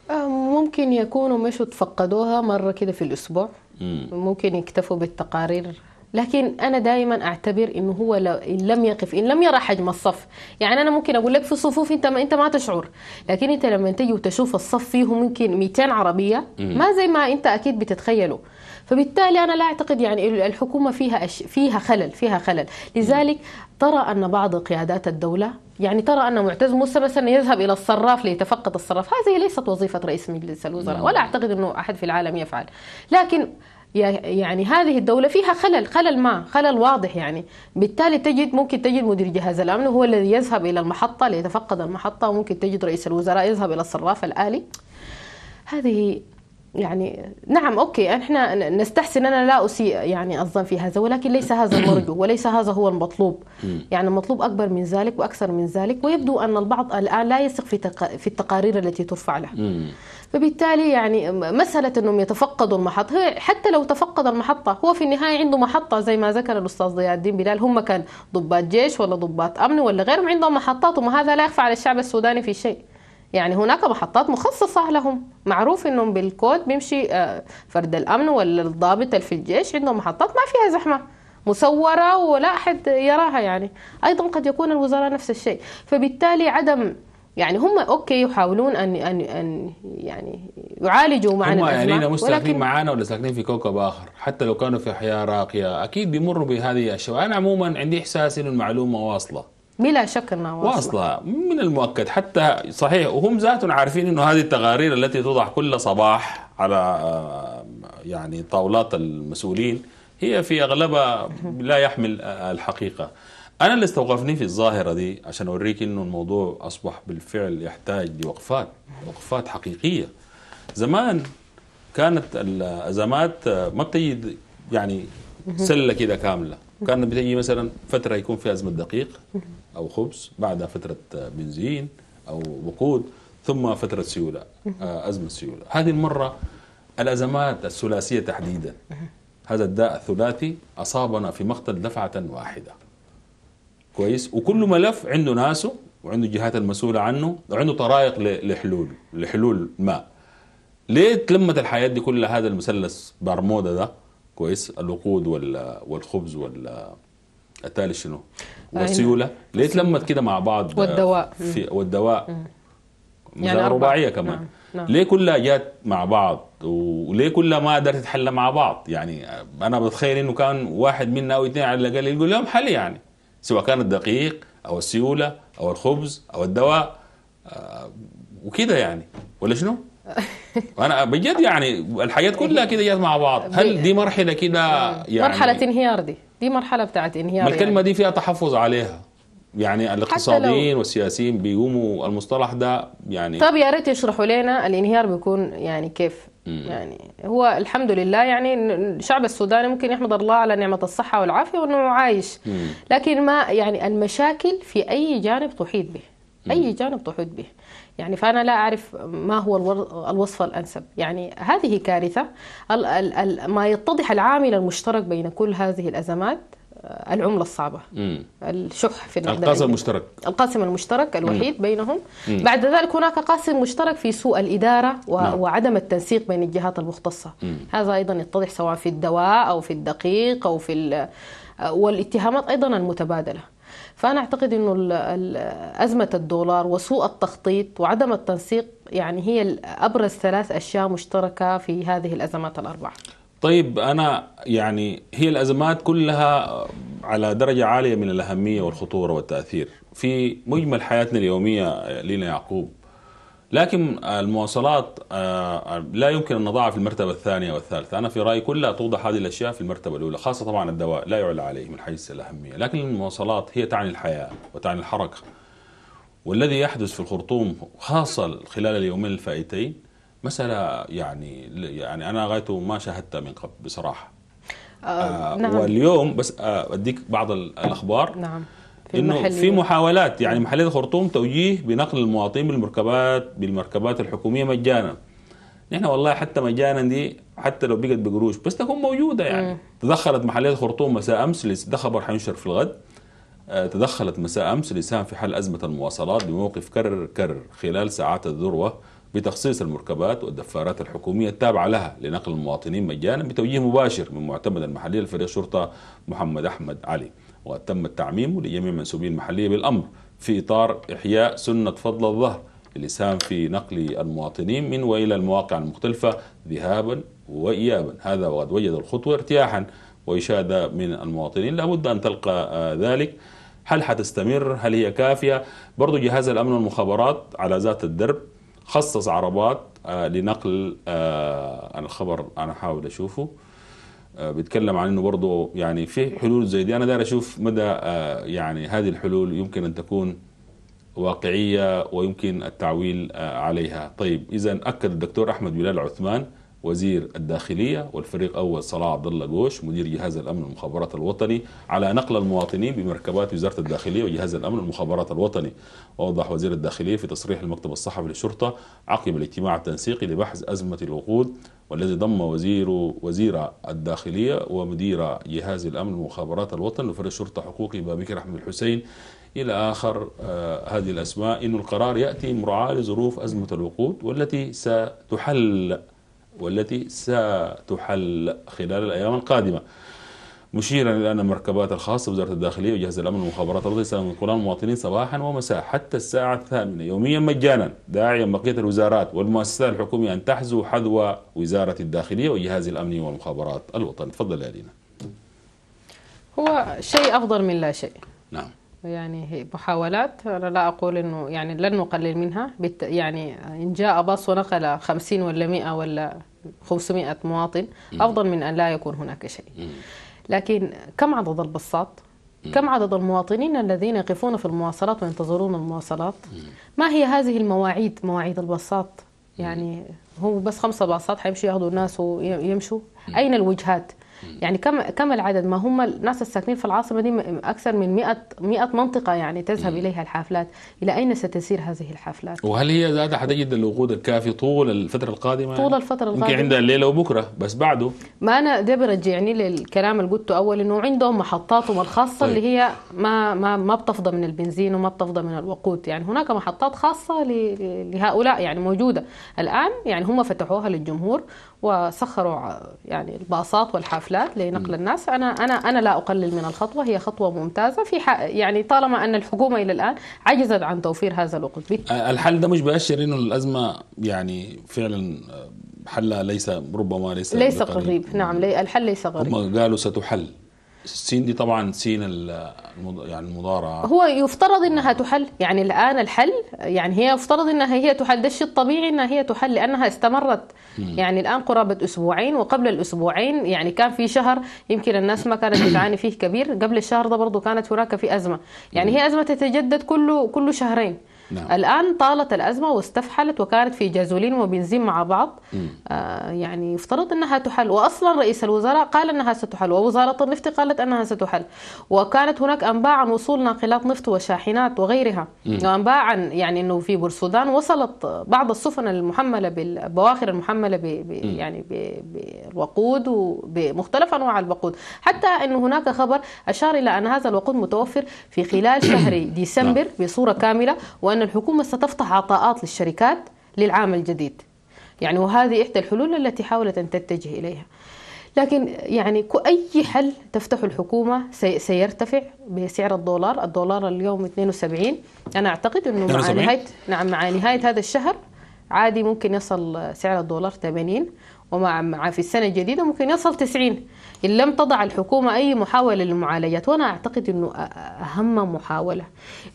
B: آه، ممكن يكونوا مشوا تفقدوها مرة كده في الأسبوع ممكن يكتفوا بالتقارير لكن انا دائما اعتبر انه هو ان لم يقف ان لم يرى حجم الصف يعني انا ممكن اقول لك في صفوف انت ما انت ما تشعر لكن انت لما تجي وتشوف الصف فيه ممكن 200 عربيه ما زي ما انت اكيد بتتخيله فبالتالي انا لا اعتقد يعني الحكومه فيها أش... فيها خلل فيها خلل لذلك ترى ان بعض قيادات الدوله يعني ترى ان معتز موسى مثلا يذهب الى الصراف ليتفقد الصراف هذه ليست وظيفه رئيس مجلس الوزراء نعم. ولا اعتقد انه احد في العالم يفعل لكن يعني هذه الدولة فيها خلل خلل ما خلل واضح يعني بالتالي تجد ممكن تجد مدير جهاز الأمن هو الذي يذهب إلى المحطة ليتفقد المحطة وممكن تجد رئيس الوزراء يذهب إلى الصراف الآلي هذه يعني نعم اوكي احنا نستحسن انا لا اسيء يعني الظن في هذا ولكن ليس هذا المرجو وليس هذا هو المطلوب يعني المطلوب اكبر من ذلك واكثر من ذلك ويبدو ان البعض الان لا يثق في في التقارير التي ترفع له فبالتالي يعني مسألة أنهم يتفقدوا المحطة حتى لو تفقد المحطة هو في النهاية عنده محطة زي ما ذكر الأستاذ ضياء الدين بلال هم كان ضباط جيش ولا ضباط أمن ولا غيرهم عندهم محطات وما هذا لا يخفى على الشعب السوداني في شيء يعني هناك محطات مخصصة لهم معروف انهم بالكود بيمشي آه، فرد الامن ولا الضابط في الجيش عندهم محطات ما فيها زحمه مسوره ولا احد يراها يعني ايضا قد يكون الوزراء نفس الشيء فبالتالي عدم يعني هم اوكي يحاولون ان ان ان يعني يعالجوا معنا هم يعني مش ساكنين معانا
A: ولا ساكنين في كوكب اخر حتى لو كانوا في حياه راقيه اكيد بيمروا بهذه الاشياء انا عموما عندي احساس انه المعلومه واصله
B: بلا شك انها واصله واصله
A: من المؤكد حتى صحيح وهم ذاتهم عارفين انه هذه التقارير التي توضع كل صباح على آه، يعني طاولات المسؤولين هي في اغلبها لا يحمل الحقيقه انا اللي استوقفني في الظاهره دي عشان اوريك انه الموضوع اصبح بالفعل يحتاج لوقفات وقفات حقيقيه زمان كانت الازمات ما بتجي يعني سله كده كامله كانت بتجي مثلا فتره يكون في ازمه دقيق او خبز بعدها فتره بنزين او وقود ثم فتره سيوله آه، ازمه سيوله هذه المره الازمات الثلاثيه تحديدا هذا الداء الثلاثي اصابنا في مقتل دفعه واحده كويس وكل ملف عنده ناسه وعنده الجهات المسؤولة عنه وعنده طرائق لحلول لحلول ما ليه تلمت الحياة دي كلها هذا المثلث برمودا ده كويس الوقود والخبز وال التالي شنو والسيولة ليه تلمت كده مع بعض والدواء في والدواء يعني رباعية كمان نعم. نعم. ليه كلها جات مع بعض وليه كلها ما قدرت تتحلى مع بعض يعني انا بتخيل انه كان واحد منا او اثنين على الاقل يقول لهم حل يعني سواء كان الدقيق او السيوله او الخبز او الدواء آه، وكده يعني ولا شنو؟ انا بجد يعني الحاجات كلها كده جات مع بعض هل دي مرحله كده يعني مرحله
B: انهيار دي دي مرحله بتاعت انهيار ما الكلمه
A: يعني. دي فيها تحفظ عليها يعني الاقتصاديين والسياسيين بيقوموا المصطلح ده يعني طب
B: يا ريت يشرحوا لنا الانهيار بيكون يعني كيف يعني هو الحمد لله يعني الشعب السوداني ممكن يحمد الله على نعمة الصحة والعافية وأنه عايش لكن ما يعني المشاكل في أي جانب تحيط به أي جانب تحيط به يعني فأنا لا أعرف ما هو الوصف الأنسب يعني هذه كارثة ما يتضح العامل المشترك بين كل هذه الأزمات آه، العمله الصعبه مم. الشح في القاسم المشترك القاسم المشترك الوحيد مم. بينهم مم. بعد ذلك هناك قاسم مشترك في سوء الاداره و... نعم. وعدم التنسيق بين الجهات المختصه مم. هذا ايضا يتضح سواء في الدواء او في الدقيق او في ال... آه، والاتهامات ايضا المتبادله فانا اعتقد انه ازمه الدولار وسوء التخطيط وعدم التنسيق يعني هي ابرز ثلاث اشياء مشتركه في هذه الازمات الاربعه
A: طيب انا يعني هي الازمات كلها على درجه عاليه من الاهميه والخطوره والتاثير في مجمل حياتنا اليوميه لينا يعقوب لكن المواصلات آه، لا يمكن ان نضعها في المرتبه الثانيه والثالثه، انا في رايي كلها توضع هذه الاشياء في المرتبه الاولى، خاصه طبعا الدواء لا يعلى عليه من حيث الاهميه، لكن المواصلات هي تعني الحياه وتعني الحركه. والذي يحدث في الخرطوم خاصه خلال اليومين الفائتين مسألة يعني يعني أنا غايته ما شاهدتها من قبل بصراحة
C: آه, آه نعم. واليوم
A: بس آه أديك بعض الأخبار
C: نعم في انه في
A: محاولات يعني نعم. محليه الخرطوم توجيه بنقل المواطنين بالمركبات بالمركبات الحكوميه مجانا نحن والله حتى مجانا دي حتى لو بقت بقروش بس تكون موجوده يعني تدخلت محليه الخرطوم مساء امس ده خبر حينشر في الغد آه، تدخلت مساء امس لسان في حل ازمه المواصلات بموقف كرر كرر خلال ساعات الذروه بتخصيص المركبات والدفارات الحكومية التابعة لها لنقل المواطنين مجانا بتوجيه مباشر من معتمد المحلية لفريق شرطة محمد أحمد علي وقد تم التعميم لجميع منسوبي المحلية بالأمر في إطار إحياء سنة فضل الظهر للإسهام في نقل المواطنين من وإلى المواقع المختلفة ذهابا وإيابا هذا وقد وجد الخطوة ارتياحا وإشادة من المواطنين لابد أن تلقى آه، ذلك هل حتستمر هل هي كافية برضو جهاز الأمن والمخابرات على ذات الدرب خصص عربات آه، لنقل آه، الخبر انا احاول اشوفه آه، بيتكلم عن انه برضه يعني في حلول زي دي انا داير اشوف مدى يعني هذه الحلول يمكن ان تكون واقعيه ويمكن التعويل عليها طيب اذا اكد الدكتور احمد بلال عثمان وزير الداخلية والفريق أول صلاح عبد الله جوش مدير جهاز الأمن والمخابرات الوطني على نقل المواطنين بمركبات وزارة الداخلية وجهاز الأمن والمخابرات الوطني ووضح وزير الداخلية في تصريح المكتب الصحفي للشرطة عقب الاجتماع التنسيقي لبحث أزمة الوقود والذي ضم وزير وزير الداخلية ومدير جهاز الأمن والمخابرات الوطني وفريق الشرطة حقوقي بابكر أحمد الحسين إلى آخر آه، هذه الأسماء أن القرار يأتي مراعاة لظروف أزمة الوقود والتي ستحل والتي ستحل خلال الأيام القادمة مشيرا الى ان المركبات الخاصه بوزاره الداخليه وجهاز الامن والمخابرات الارضيه سينقلان المواطنين صباحا ومساء حتى الساعه الثامنه يوميا مجانا داعيا بقيه الوزارات والمؤسسات الحكوميه ان تحذو حذو وزاره الداخليه وجهاز الامن والمخابرات الوطني تفضل يا لينا
B: هو شيء افضل من لا شيء نعم يعني محاولات أنا لا أقول إنه يعني لن نقلل منها يعني إن جاء باص ونقل 50 ولا 100 ولا 500 مواطن أفضل من أن لا يكون هناك شيء لكن كم عدد البصات كم عدد المواطنين الذين يقفون في المواصلات وينتظرون المواصلات ما هي هذه المواعيد مواعيد البصات يعني هو بس خمسة باصات حيمشوا ياخذوا الناس ويمشوا أين الوجهات يعني كم كم العدد ما هم الناس الساكنين في العاصمه دي اكثر من 100 100 منطقه يعني تذهب اليها الحافلات الى اين ستسير هذه الحافلات وهل
A: هي ذات حتجد الوقود الكافي طول الفتره القادمه طول
B: الفتره القادمه يمكن عندها
A: الليله وبكره بس بعده
B: ما انا ده برجعني للكلام اللي قلته اول انه عندهم محطاتهم الخاصه طيب. اللي هي ما ما ما بتفضى من البنزين وما بتفضى من الوقود يعني هناك محطات خاصه لهؤلاء يعني موجوده الان يعني هم فتحوها للجمهور وسخروا يعني الباصات والحافلات لنقل الناس انا انا انا لا اقلل من الخطوه هي خطوه ممتازه في يعني طالما ان الحكومه الى الان عجزت عن توفير هذا الوقود
A: الحل ده مش بيأشر انه الازمه يعني فعلا آه، حلها ليس ربما ليس ليس قريب.
B: نعم الحل ليس قريب
A: هم قالوا ستحل السين دي طبعا سين المض... يعني المضارعه هو
B: يفترض انها تحل يعني الان الحل يعني هي يفترض انها هي تحل ده الشيء الطبيعي انها هي تحل لانها استمرت مم. يعني الان قرابه اسبوعين وقبل الاسبوعين يعني كان في شهر يمكن الناس ما كانت بتعاني فيه كبير قبل الشهر ده برضه كانت هناك في ازمه يعني هي ازمه تتجدد كل كل شهرين نعم. الآن طالت الأزمة واستفحلت وكانت في جازولين وبنزين مع بعض آه يعني يفترض أنها تحل وأصلا رئيس الوزراء قال أنها ستحل ووزارة النفط قالت أنها ستحل وكانت هناك أنباء عن وصول ناقلات نفط وشاحنات وغيرها وأنباء عن يعني أنه في بورسودان وصلت بعض السفن المحملة بالبواخر المحملة ب... ب... يعني بالوقود وبمختلف أنواع الوقود حتى أنه هناك خبر أشار إلى أن هذا الوقود متوفر في خلال شهر نعم. ديسمبر بصورة كاملة وأن أن الحكومة ستفتح عطاءات للشركات للعام الجديد يعني وهذه إحدى الحلول التي حاولت أن تتجه إليها لكن يعني أي حل تفتح الحكومة سيرتفع بسعر الدولار الدولار اليوم 72 أنا أعتقد أنه مع نهاية نعم مع نهاية هذا الشهر عادي ممكن يصل سعر الدولار 80 ومع مع في السنة الجديدة ممكن يصل 90 إن لم تضع الحكومة أي محاولة للمعالجة وأنا أعتقد أنه أهم محاولة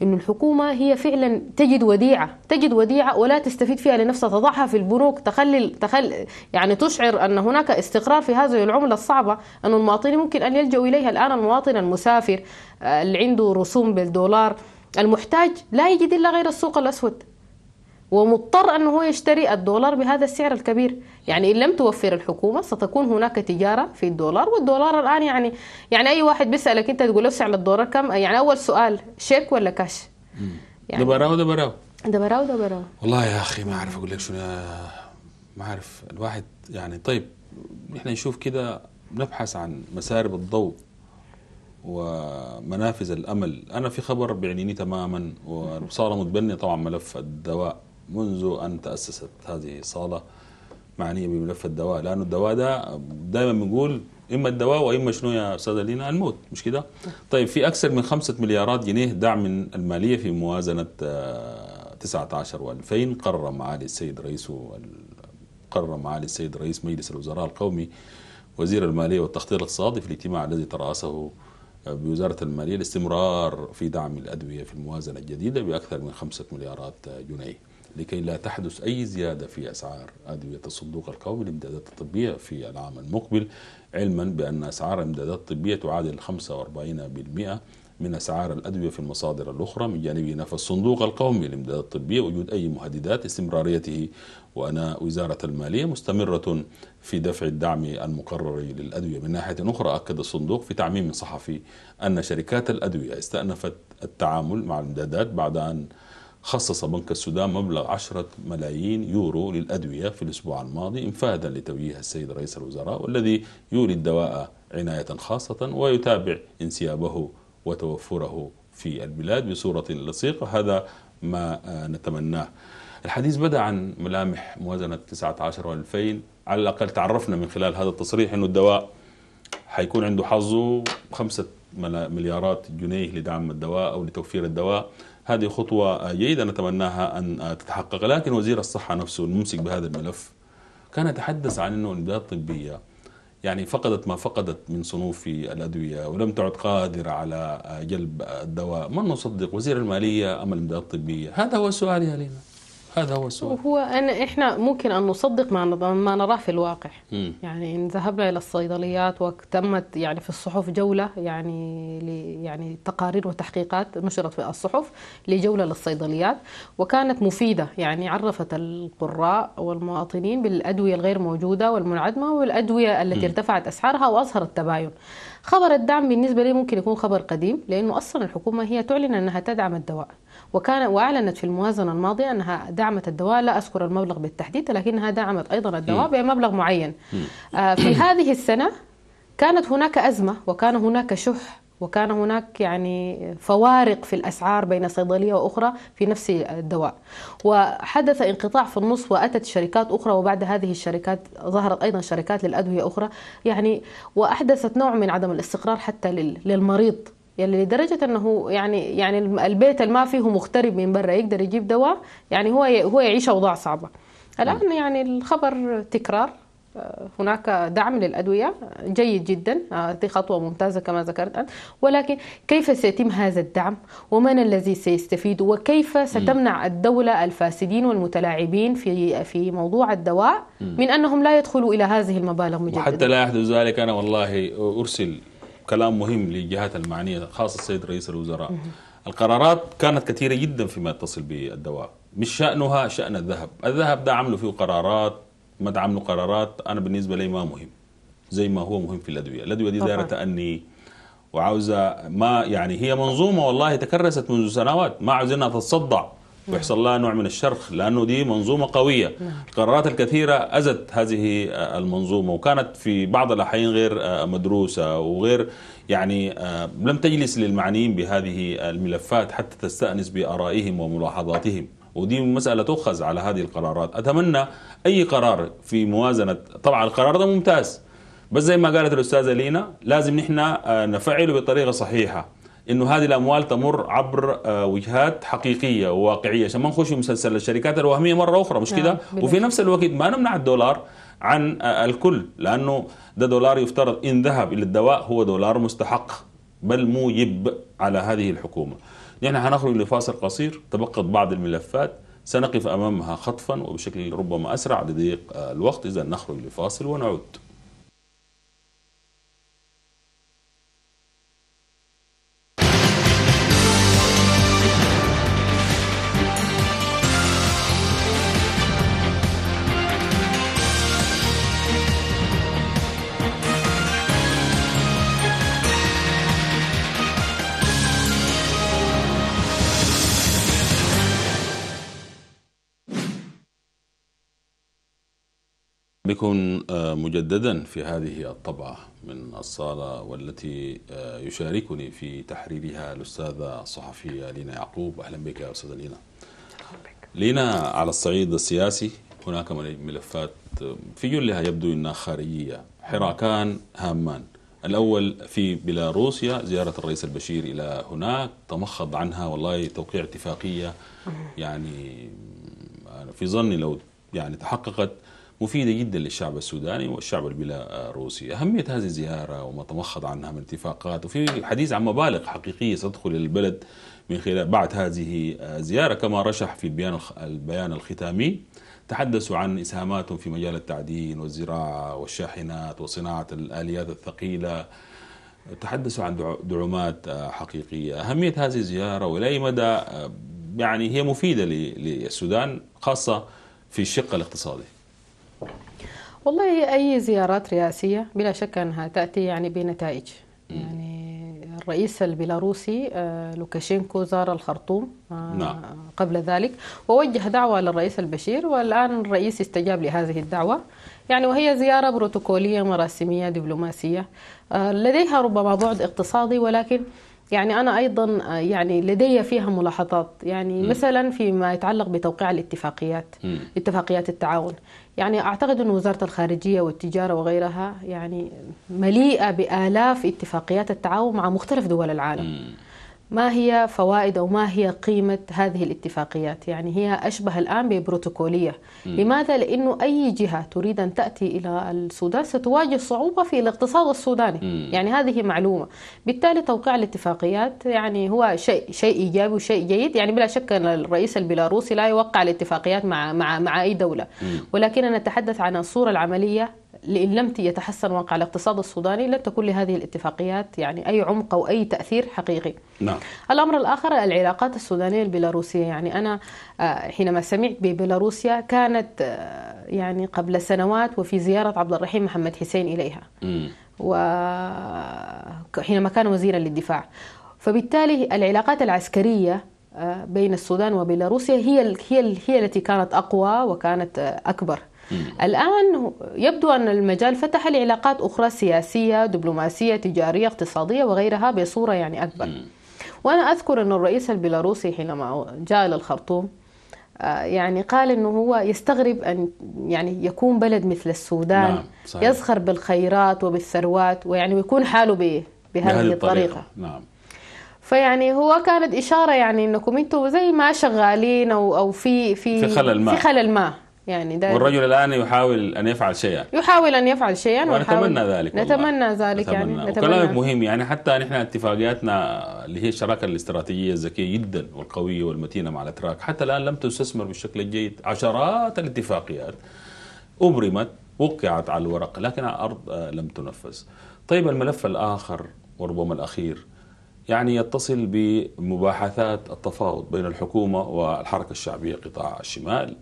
B: أن الحكومة هي فعلا تجد وديعة تجد وديعة ولا تستفيد فيها لنفسها تضعها في البنوك تخلي, تخلي يعني تشعر أن هناك استقرار في هذه العملة الصعبة أن المواطنين ممكن أن يلجأوا إليها الآن المواطن المسافر آه، اللي عنده رسوم بالدولار المحتاج لا يجد إلا غير السوق الأسود ومضطر أنه هو يشتري الدولار بهذا السعر الكبير يعني إن لم توفر الحكومة ستكون هناك تجارة في الدولار والدولار الآن يعني يعني أي واحد بيسألك أنت تقول له سعر الدولار كم يعني أول سؤال شيك ولا كاش
A: يعني ده براو ده براو
B: ده براو ده براو
A: والله يا أخي ما أعرف أقول لك شنو ما أعرف الواحد يعني طيب نحن نشوف كده نبحث عن مسارب الضوء ومنافذ الامل انا في خبر بيعنيني تماما وصاله متبنيه طبعا ملف الدواء منذ ان تاسست هذه الصاله معنيه بملف الدواء لانه الدواء ده دائما بنقول اما الدواء واما شنو يا استاذه لينا الموت مش كده؟ طيب في اكثر من خمسة مليارات جنيه دعم من الماليه في موازنه 19 آه، و2000 قرر معالي السيد رئيس قرر معالي السيد رئيس مجلس الوزراء القومي وزير الماليه والتخطيط الاقتصادي في الاجتماع الذي ترأسه آه، بوزارة المالية الاستمرار في دعم الأدوية في الموازنة الجديدة بأكثر من خمسة مليارات آه، جنيه لكي لا تحدث أي زيادة في أسعار أدوية الصندوق القومي للإمدادات الطبية في العام المقبل علما بأن أسعار الإمدادات الطبية تعادل 45% من أسعار الأدوية في المصادر الأخرى من جانبه نفى الصندوق القومي للإمدادات الطبية وجود أي مهددات استمراريته وأن وزارة المالية مستمرة في دفع الدعم المقرر للأدوية من ناحية أخرى أكد الصندوق في تعميم صحفي أن شركات الأدوية استأنفت التعامل مع الإمدادات بعد أن خصص بنك السودان مبلغ 10 ملايين يورو للأدوية في الأسبوع الماضي إنفاذا لتوجيه السيد رئيس الوزراء والذي يولي الدواء عناية خاصة ويتابع انسيابه وتوفره في البلاد بصورة لصيقة هذا ما نتمناه الحديث بدأ عن ملامح موازنة 19 و 2000 على الأقل تعرفنا من خلال هذا التصريح أنه الدواء حيكون عنده حظه خمسة مليارات جنيه لدعم الدواء أو لتوفير الدواء هذه خطوة جيدة نتمناها أن تتحقق لكن وزير الصحة نفسه الممسك بهذا الملف كان يتحدث عن أنه الإمدادات الطبية يعني فقدت ما فقدت من صنوف الأدوية ولم تعد قادرة على جلب الدواء من نصدق وزير المالية أم الإمدادات الطبية هذا هو سؤالي لنا هذا هو السؤال
B: هو أنا إحنا ممكن أن نصدق ما ما نراه في الواقع م. يعني إن ذهبنا إلى الصيدليات وتمت يعني في الصحف جولة يعني يعني تقارير وتحقيقات نشرت في الصحف لجولة للصيدليات وكانت مفيدة يعني عرفت القراء والمواطنين بالأدوية الغير موجودة والمنعدمة والأدوية التي م. ارتفعت أسعارها وأظهر التباين خبر الدعم بالنسبة لي ممكن يكون خبر قديم لأنه أصلا الحكومة هي تعلن أنها تدعم الدواء وكان وأعلنت في الموازنة الماضية أنها دعم دعمت الدواء لا أذكر المبلغ بالتحديد لكنها دعمت أيضا الدواء بمبلغ معين آه، في هذه السنة كانت هناك أزمة وكان هناك شح وكان هناك يعني فوارق في الاسعار بين صيدليه واخرى في نفس الدواء وحدث انقطاع في النص واتت شركات اخرى وبعد هذه الشركات ظهرت ايضا شركات للادويه اخرى يعني واحدثت نوع من عدم الاستقرار حتى للمريض يعني لدرجه انه يعني يعني البيت اللي ما فيه مغترب من برا يقدر يجيب دواء يعني هو هو يعيش اوضاع صعبه الان نعم. يعني الخبر تكرار آه، هناك دعم للأدوية جيد جدا هذه آه، خطوة ممتازة كما ذكرت أنت ولكن كيف سيتم هذا الدعم ومن الذي سيستفيد وكيف ستمنع الدولة الفاسدين والمتلاعبين في في موضوع الدواء من أنهم لا يدخلوا إلى هذه المبالغ مجددا وحتى لا
A: يحدث ذلك أنا والله أرسل كلام مهم للجهات المعنيه خاصه السيد رئيس الوزراء القرارات كانت كثيره جدا فيما يتصل بالدواء مش شانها شان الذهب الذهب ده عملوا فيه قرارات ما عملوا قرارات انا بالنسبه لي ما مهم زي ما هو مهم في الادويه الادويه دي دايره تاني وعاوزه ما يعني هي منظومه والله تكرست منذ سنوات ما عاوزينها تتصدع نعم. ويحصل لها نوع من الشرخ لأنه دي منظومة قوية نعم. القرارات الكثيرة أزت هذه آه، المنظومة وكانت في بعض الأحيان غير آه، مدروسة وغير يعني آه، لم تجلس للمعنيين بهذه الملفات حتى تستأنس بآرائهم وملاحظاتهم ودي مسألة تؤخذ على هذه القرارات أتمنى أي قرار في موازنة طبعا القرار ده ممتاز بس زي ما قالت الأستاذة لينا لازم نحن نفعله بطريقة صحيحة انه هذه الاموال تمر عبر آه، وجهات حقيقيه وواقعيه عشان ما نخش في مسلسل الشركات الوهميه مره اخرى مش نعم، كده وفي نفس الوقت ما نمنع الدولار عن آه، الكل لانه ده دولار يفترض ان ذهب الى الدواء هو دولار مستحق بل موجب على هذه الحكومه نحن هنخرج لفاصل قصير تبقت بعض الملفات سنقف امامها خطفا وبشكل ربما اسرع لضيق آه، الوقت اذا نخرج لفاصل ونعود بكم آه، مجددا في هذه الطبعة من الصالة والتي آه، يشاركني في تحريرها الأستاذة الصحفية لينا يعقوب أهلا بك يا أستاذة لينا لينا على الصعيد السياسي هناك ملفات آه، في جلها يبدو أنها خارجية حراكان هامان الأول في بيلاروسيا زيارة الرئيس البشير إلى هناك تمخض عنها والله توقيع اتفاقية يعني في ظني لو يعني تحققت مفيدة جدا للشعب السوداني والشعب البيلاروسي أهمية هذه الزيارة وما تمخض عنها من اتفاقات وفي حديث عن مبالغ حقيقية ستدخل البلد من خلال بعد هذه الزيارة كما رشح في البيان البيان الختامي تحدثوا عن إسهاماتهم في مجال التعدين والزراعة والشاحنات وصناعة الآليات الثقيلة تحدثوا عن دعومات آه، حقيقية أهمية هذه الزيارة وإلى اي مدى آه، يعني هي مفيدة للسودان خاصة في الشق الاقتصادي
B: والله أي زيارات رئاسية بلا شك أنها تأتي يعني بنتائج يعني الرئيس البيلاروسي آه، لوكاشينكو زار الخرطوم آه، نعم. قبل ذلك ووجه دعوة للرئيس البشير والآن الرئيس استجاب لهذه الدعوة يعني وهي زيارة بروتوكولية مراسمية دبلوماسية آه، لديها ربما بعد اقتصادي ولكن يعني أنا أيضا يعني لدي فيها ملاحظات يعني م. مثلا فيما يتعلق بتوقيع الاتفاقيات م. اتفاقيات التعاون يعني أعتقد أن وزارة الخارجية والتجارة وغيرها يعني مليئة بآلاف اتفاقيات التعاون مع مختلف دول العالم م. ما هي فوائد أو ما هي قيمة هذه الاتفاقيات يعني هي أشبه الآن ببروتوكولية لماذا؟ لأنه أي جهة تريد أن تأتي إلى السودان ستواجه صعوبة في الاقتصاد السوداني يعني هذه معلومة بالتالي توقيع الاتفاقيات يعني هو شيء شيء إيجابي وشيء جيد يعني بلا شك أن الرئيس البيلاروسي لا يوقع الاتفاقيات مع مع مع أي دولة م. ولكن نتحدث عن الصورة العملية لإن لم يتحسن واقع الاقتصاد السوداني لن تكون لهذه الاتفاقيات يعني أي عمق أو أي تأثير حقيقي نعم. الأمر الآخر العلاقات السودانية البيلاروسية يعني أنا آه، حينما سمعت ببيلاروسيا كانت آه، يعني قبل سنوات وفي زيارة عبد الرحيم محمد حسين إليها و وحينما كان وزيرا للدفاع فبالتالي العلاقات العسكرية آه، بين السودان وبيلاروسيا هي هي هي التي كانت اقوى وكانت اكبر الآن يبدو أن المجال فتح لعلاقات أخرى سياسية دبلوماسية تجارية اقتصادية وغيرها بصورة يعني أكبر وأنا أذكر أن الرئيس البيلاروسي حينما جاء للخرطوم آه، يعني قال انه هو يستغرب ان يعني يكون بلد مثل السودان نعم صحيح. يزخر بالخيرات وبالثروات ويعني ويكون حاله بهذه الطريقه الطريقة. نعم فيعني هو كانت اشاره يعني انكم انتم زي ما شغالين او او في في في خلل ما في خلل ما يعني ده والرجل
A: الان يحاول ان يفعل شيئا
B: يحاول ان يفعل شيئا ونتمنى ذلك نتمنى ذلك نتمنى. يعني نتمنى كلامك
A: مهم يعني حتى نحن اتفاقياتنا اللي هي الشراكه الاستراتيجيه الذكيه جدا والقويه والمتينه مع الاتراك حتى الان لم تستثمر بالشكل الجيد عشرات الاتفاقيات ابرمت وقعت على الورق لكن على الارض آه، لم تنفذ طيب الملف الاخر وربما الاخير يعني يتصل بمباحثات التفاوض بين الحكومه والحركه الشعبيه قطاع الشمال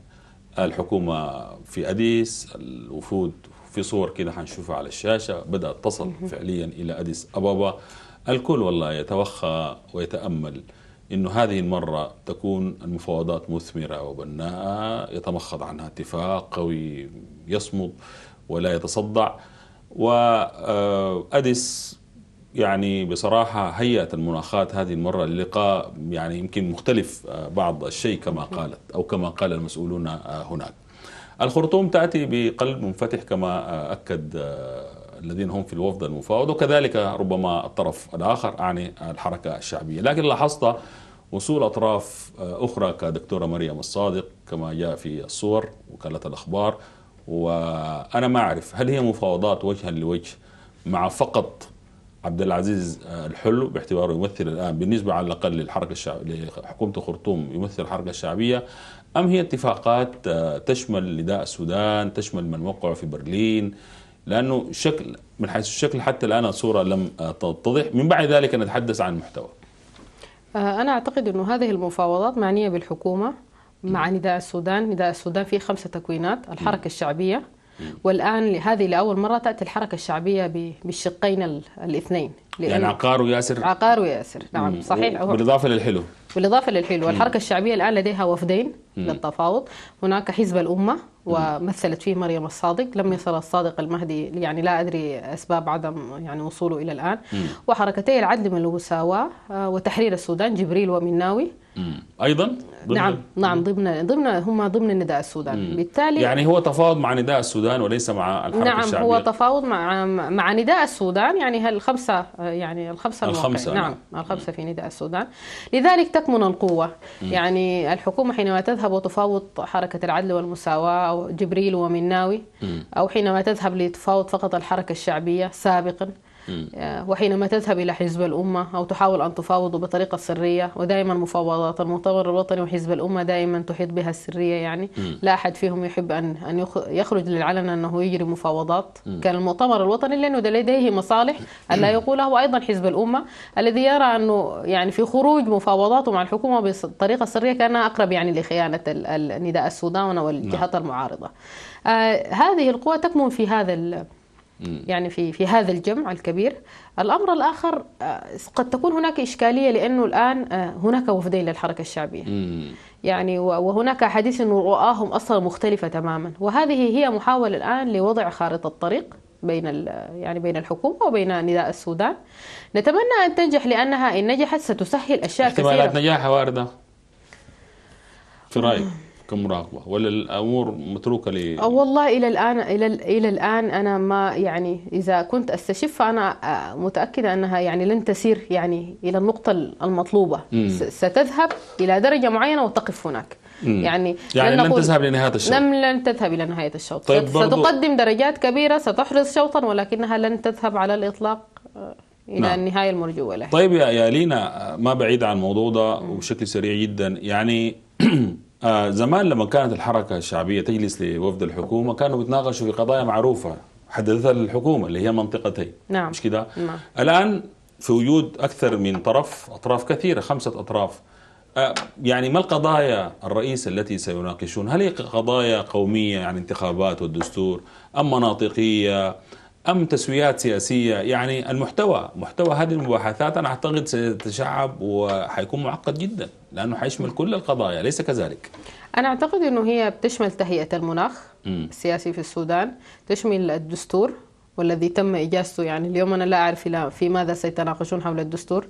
A: الحكومة في أديس الوفود في صور كده حنشوفها على الشاشة بدأت تصل فعليا إلى أديس أبابا الكل والله يتوخى ويتأمل أنه هذه المرة تكون المفاوضات مثمرة وبناءة يتمخض عنها اتفاق قوي يصمد ولا يتصدع وأديس آه، يعني بصراحة هيئة المناخات هذه المرة للقاء يعني يمكن مختلف آه، بعض الشيء كما قالت أو كما قال المسؤولون آه، هناك الخرطوم تأتي بقلب منفتح كما آه، أكد الذين هم في الوفد المفاوض وكذلك ربما الطرف الآخر أعني الحركة الشعبية لكن لاحظت وصول أطراف أخرى كدكتورة مريم الصادق كما جاء في الصور وكالة الأخبار وأنا ما أعرف هل هي مفاوضات وجها لوجه مع فقط عبد العزيز آه، الحلو باعتباره يمثل الان بالنسبه على الاقل للحركه الشعبيه لحكومه الخرطوم يمثل الحركه الشعبيه ام هي اتفاقات آه، تشمل نداء السودان تشمل من وقع في برلين لانه شكل من حيث الشكل حتى الان الصوره لم آه، تتضح من بعد ذلك نتحدث عن المحتوى
B: انا اعتقد انه هذه المفاوضات معنيه بالحكومه مع نعم. نداء السودان نداء السودان فيه خمسه تكوينات الحركه نعم. الشعبيه والآن هذه لأول مرة تأتي الحركة الشعبية بالشقين الاثنين يعني
A: عقار وياسر
B: عقار وياسر نعم صحيح بالإضافة للحلو بالإضافة للحلو الحركة الشعبية الآن لديها وفدين للتفاوض هناك حزب الأمة ومثلت فيه مريم الصادق لم يصل الصادق المهدي يعني لا أدري أسباب عدم يعني وصوله إلى الآن وحركتي العدل من المساواة وتحرير السودان جبريل ومناوي
A: ايضا ضمن نعم
B: نعم ضمن ضمن هم ضمن نداء السودان مم. بالتالي يعني
A: هو تفاوض مع نداء السودان وليس مع الحركه نعم الشعبيه نعم هو
B: تفاوض مع مع نداء السودان يعني الخمسه يعني الخمسه الخمسه نعم, نعم الخمسه في نداء السودان لذلك تكمن القوه مم. يعني الحكومه حينما تذهب وتفاوض حركه العدل والمساواه او جبريل ومناوي او حينما تذهب لتفاوض فقط الحركه الشعبيه سابقا آه، وحينما تذهب إلى حزب الأمة أو تحاول أن تفاوض بطريقة سرية ودائما مفاوضات المؤتمر الوطني وحزب الأمة دائما تحيط بها السرية يعني لا أحد فيهم يحب أن أن يخرج للعلن أنه يجري مفاوضات كان المؤتمر الوطني لأنه لديه مصالح ألا يقولها وأيضا حزب الأمة الذي يرى أنه يعني في خروج مفاوضاته مع الحكومة بطريقة سرية كان أقرب يعني لخيانة النداء السودان والجهات نعم. المعارضة آه هذه القوى تكمن في هذا يعني في في هذا الجمع الكبير الامر الاخر آه، قد تكون هناك اشكاليه لانه الان آه، هناك وفدين للحركه الشعبيه يعني وهناك احاديث انه رؤاهم اصلا مختلفه تماما وهذه هي محاوله الان لوضع خارطه طريق بين يعني بين الحكومه وبين نداء السودان نتمنى ان تنجح لانها ان نجحت ستسهل اشياء كثيره احتمالات
A: نجاحها وارده في رايك كمراقبه ولا الامور متروكه ل
B: والله الى الان الى الى الان انا ما يعني اذا كنت استشف فانا آه، متاكده انها يعني لن تسير يعني الى النقطه المطلوبه م. ستذهب الى درجه معينه وتقف هناك م. يعني يعني لن, يعني لن تذهب لنهايه الشوط لم لن تذهب الى نهايه الشوط طيب ستقدم درجات كبيره ستحرز شوطا ولكنها لن تذهب على الاطلاق آه، الى نعم. النهايه المرجوه لها
A: طيب يا يا لينا آه، ما بعيد عن الموضوع ده وبشكل سريع جدا يعني آه، زمان لما كانت الحركة الشعبية تجلس لوفد الحكومة كانوا بيتناقشوا في قضايا معروفة حدثتها الحكومة اللي هي منطقتين نعم. مش كده نعم. الآن في وجود أكثر من طرف أطراف كثيرة خمسة أطراف آه، يعني ما القضايا الرئيسة التي سيناقشون هل هي قضايا قومية يعني انتخابات والدستور أم مناطقية أم تسويات سياسية يعني المحتوى محتوى هذه المباحثات أنا أعتقد سيتشعب وحيكون معقد جدا لأنه حيشمل كل القضايا ليس كذلك
B: أنا أعتقد أنه هي بتشمل تهيئة المناخ السياسي في السودان تشمل الدستور والذي تم إجازته يعني اليوم أنا لا أعرف في ماذا سيتناقشون حول الدستور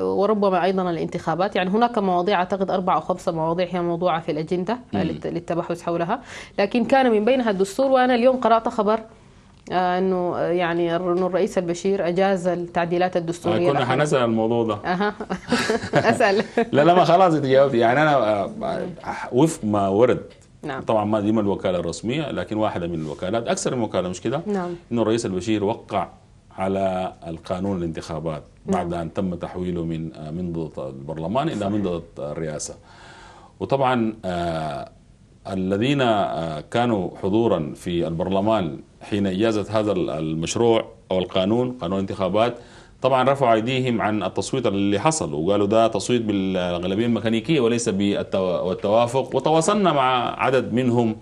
B: وربما أيضا الانتخابات يعني هناك مواضيع أعتقد أربع أو خمسة مواضيع هي موضوعة في الأجندة للتبحث حولها لكن كان من بينها الدستور وأنا اليوم قرأت خبر آه، انه آه، يعني انه الرئيس البشير اجاز التعديلات الدستوريه آه، كنا حنسال الموضوع ده اها اسال لا لا ما
A: خلاص جاوبت يعني انا وفق ما ورد نعم. طبعا ما دي من الوكاله الرسميه لكن واحده من الوكالات اكثر من وكاله مش كده نعم. انه الرئيس البشير وقع على القانون الانتخابات نعم. بعد نعم. ان تم تحويله من منضده البرلمان الى منضده الرئاسه وطبعا آه الذين آه، كانوا حضورا في البرلمان حين إجازة هذا المشروع أو القانون قانون الانتخابات طبعا رفعوا أيديهم عن التصويت اللي حصل وقالوا ده تصويت بالأغلبية الميكانيكية وليس بالتوافق وتواصلنا مع عدد منهم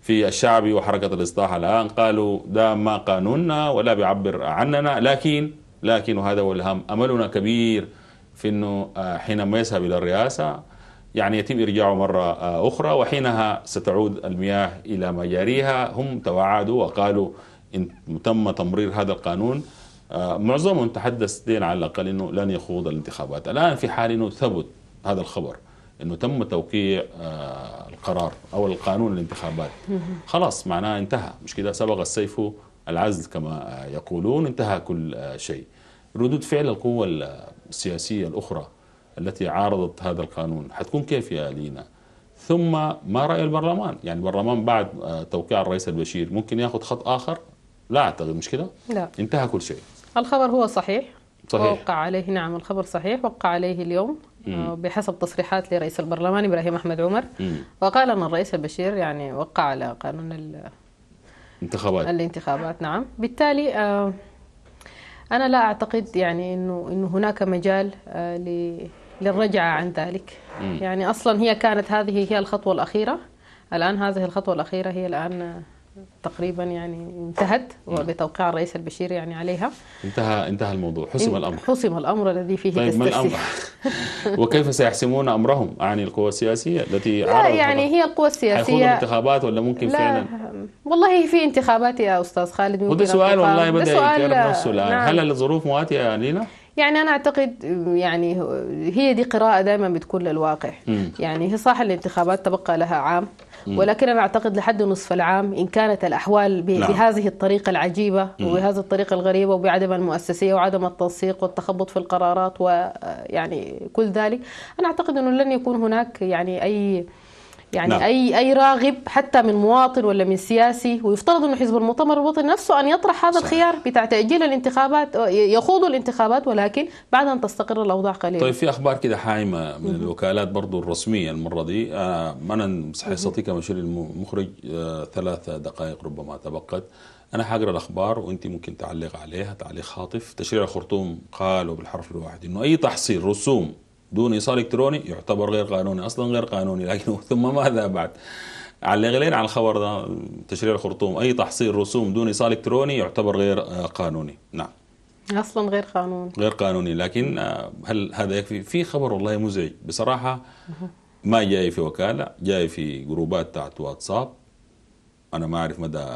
A: في الشعبي وحركة الإصلاح الآن قالوا ده ما قانوننا ولا بيعبر عننا لكن لكن وهذا هو الهم أملنا كبير في أنه آه، حينما يذهب إلى الرئاسة يعني يتم إرجاعه مرة آه، أخرى وحينها ستعود المياه إلى مجاريها هم توعدوا وقالوا إن تم تمرير هذا القانون آه، معظمهم تحدث دين على الأقل أنه لن يخوض الانتخابات الآن في حال أنه ثبت هذا الخبر أنه تم توقيع آه، القرار أو القانون الانتخابات خلاص معناه انتهى مش كده سبق السيف العزل كما يقولون انتهى كل شيء ردود فعل القوة السياسية الأخرى التي عارضت هذا القانون حتكون كيف يا لينا ثم ما رأي البرلمان يعني البرلمان بعد آه، توقيع الرئيس البشير ممكن يأخذ خط آخر لا أعتقد مش كده لا انتهى كل شيء
B: الخبر هو صحيح صحيح وقع عليه نعم الخبر صحيح وقع عليه اليوم مم. آه، بحسب تصريحات لرئيس البرلمان ابراهيم احمد عمر مم. وقال ان الرئيس البشير يعني وقع على قانون الانتخابات الانتخابات نعم بالتالي آه، انا لا اعتقد يعني انه انه هناك مجال للرجعة عن ذلك مم. يعني أصلا هي كانت هذه هي الخطوة الأخيرة الآن هذه الخطوة الأخيرة هي الآن تقريبا يعني انتهت وبتوقيع الرئيس البشير يعني عليها
A: انتهى انتهى الموضوع حسم الامر
B: حسم الامر الذي فيه طيب ما الامر
A: وكيف سيحسمون امرهم عن القوى السياسيه التي لا يعني
B: هي القوى السياسيه
A: انتخابات ولا ممكن لا فعلا
B: والله في انتخابات يا استاذ خالد وده سؤال والله بدا يتكرر نفسه الان نعم. هل
A: الظروف مواتيه يا يعني
B: يعني انا اعتقد يعني هي دي قراءه دائما بتكون للواقع م. يعني هي صح الانتخابات تبقى لها عام ولكن انا اعتقد لحد نصف العام ان كانت الاحوال نعم. بهذه الطريقه العجيبه وبهذه الطريقه الغريبه وبعدم المؤسسيه وعدم التنسيق والتخبط في القرارات ويعني كل ذلك انا اعتقد انه لن يكون هناك يعني اي يعني نعم. اي اي راغب حتى من مواطن ولا من سياسي ويفترض انه حزب المؤتمر الوطني نفسه ان يطرح هذا صحيح. الخيار بتاع تاجيل الانتخابات يخوضوا الانتخابات ولكن بعد ان تستقر الاوضاع قليلا طيب
A: في اخبار كده حايمه من الوكالات برضه الرسميه المره دي آه، انا حيستطيع مشير المخرج آه، ثلاث دقائق ربما تبقت انا حاقرا الاخبار وانت ممكن تعلق عليها تعليق خاطف تشريع الخرطوم قالوا بالحرف الواحد انه اي تحصيل رسوم دون ايصال الكتروني يعتبر غير قانوني اصلا غير قانوني لكن ثم ماذا بعد؟ على غير على الخبر ده تشريع الخرطوم اي تحصيل رسوم دون ايصال الكتروني يعتبر غير آه، قانوني نعم
B: اصلا غير قانوني
A: غير قانوني لكن آه، هل هذا يكفي في خبر والله مزعج بصراحه ما جاي في وكاله جاي في جروبات تاعت واتساب انا ما اعرف مدى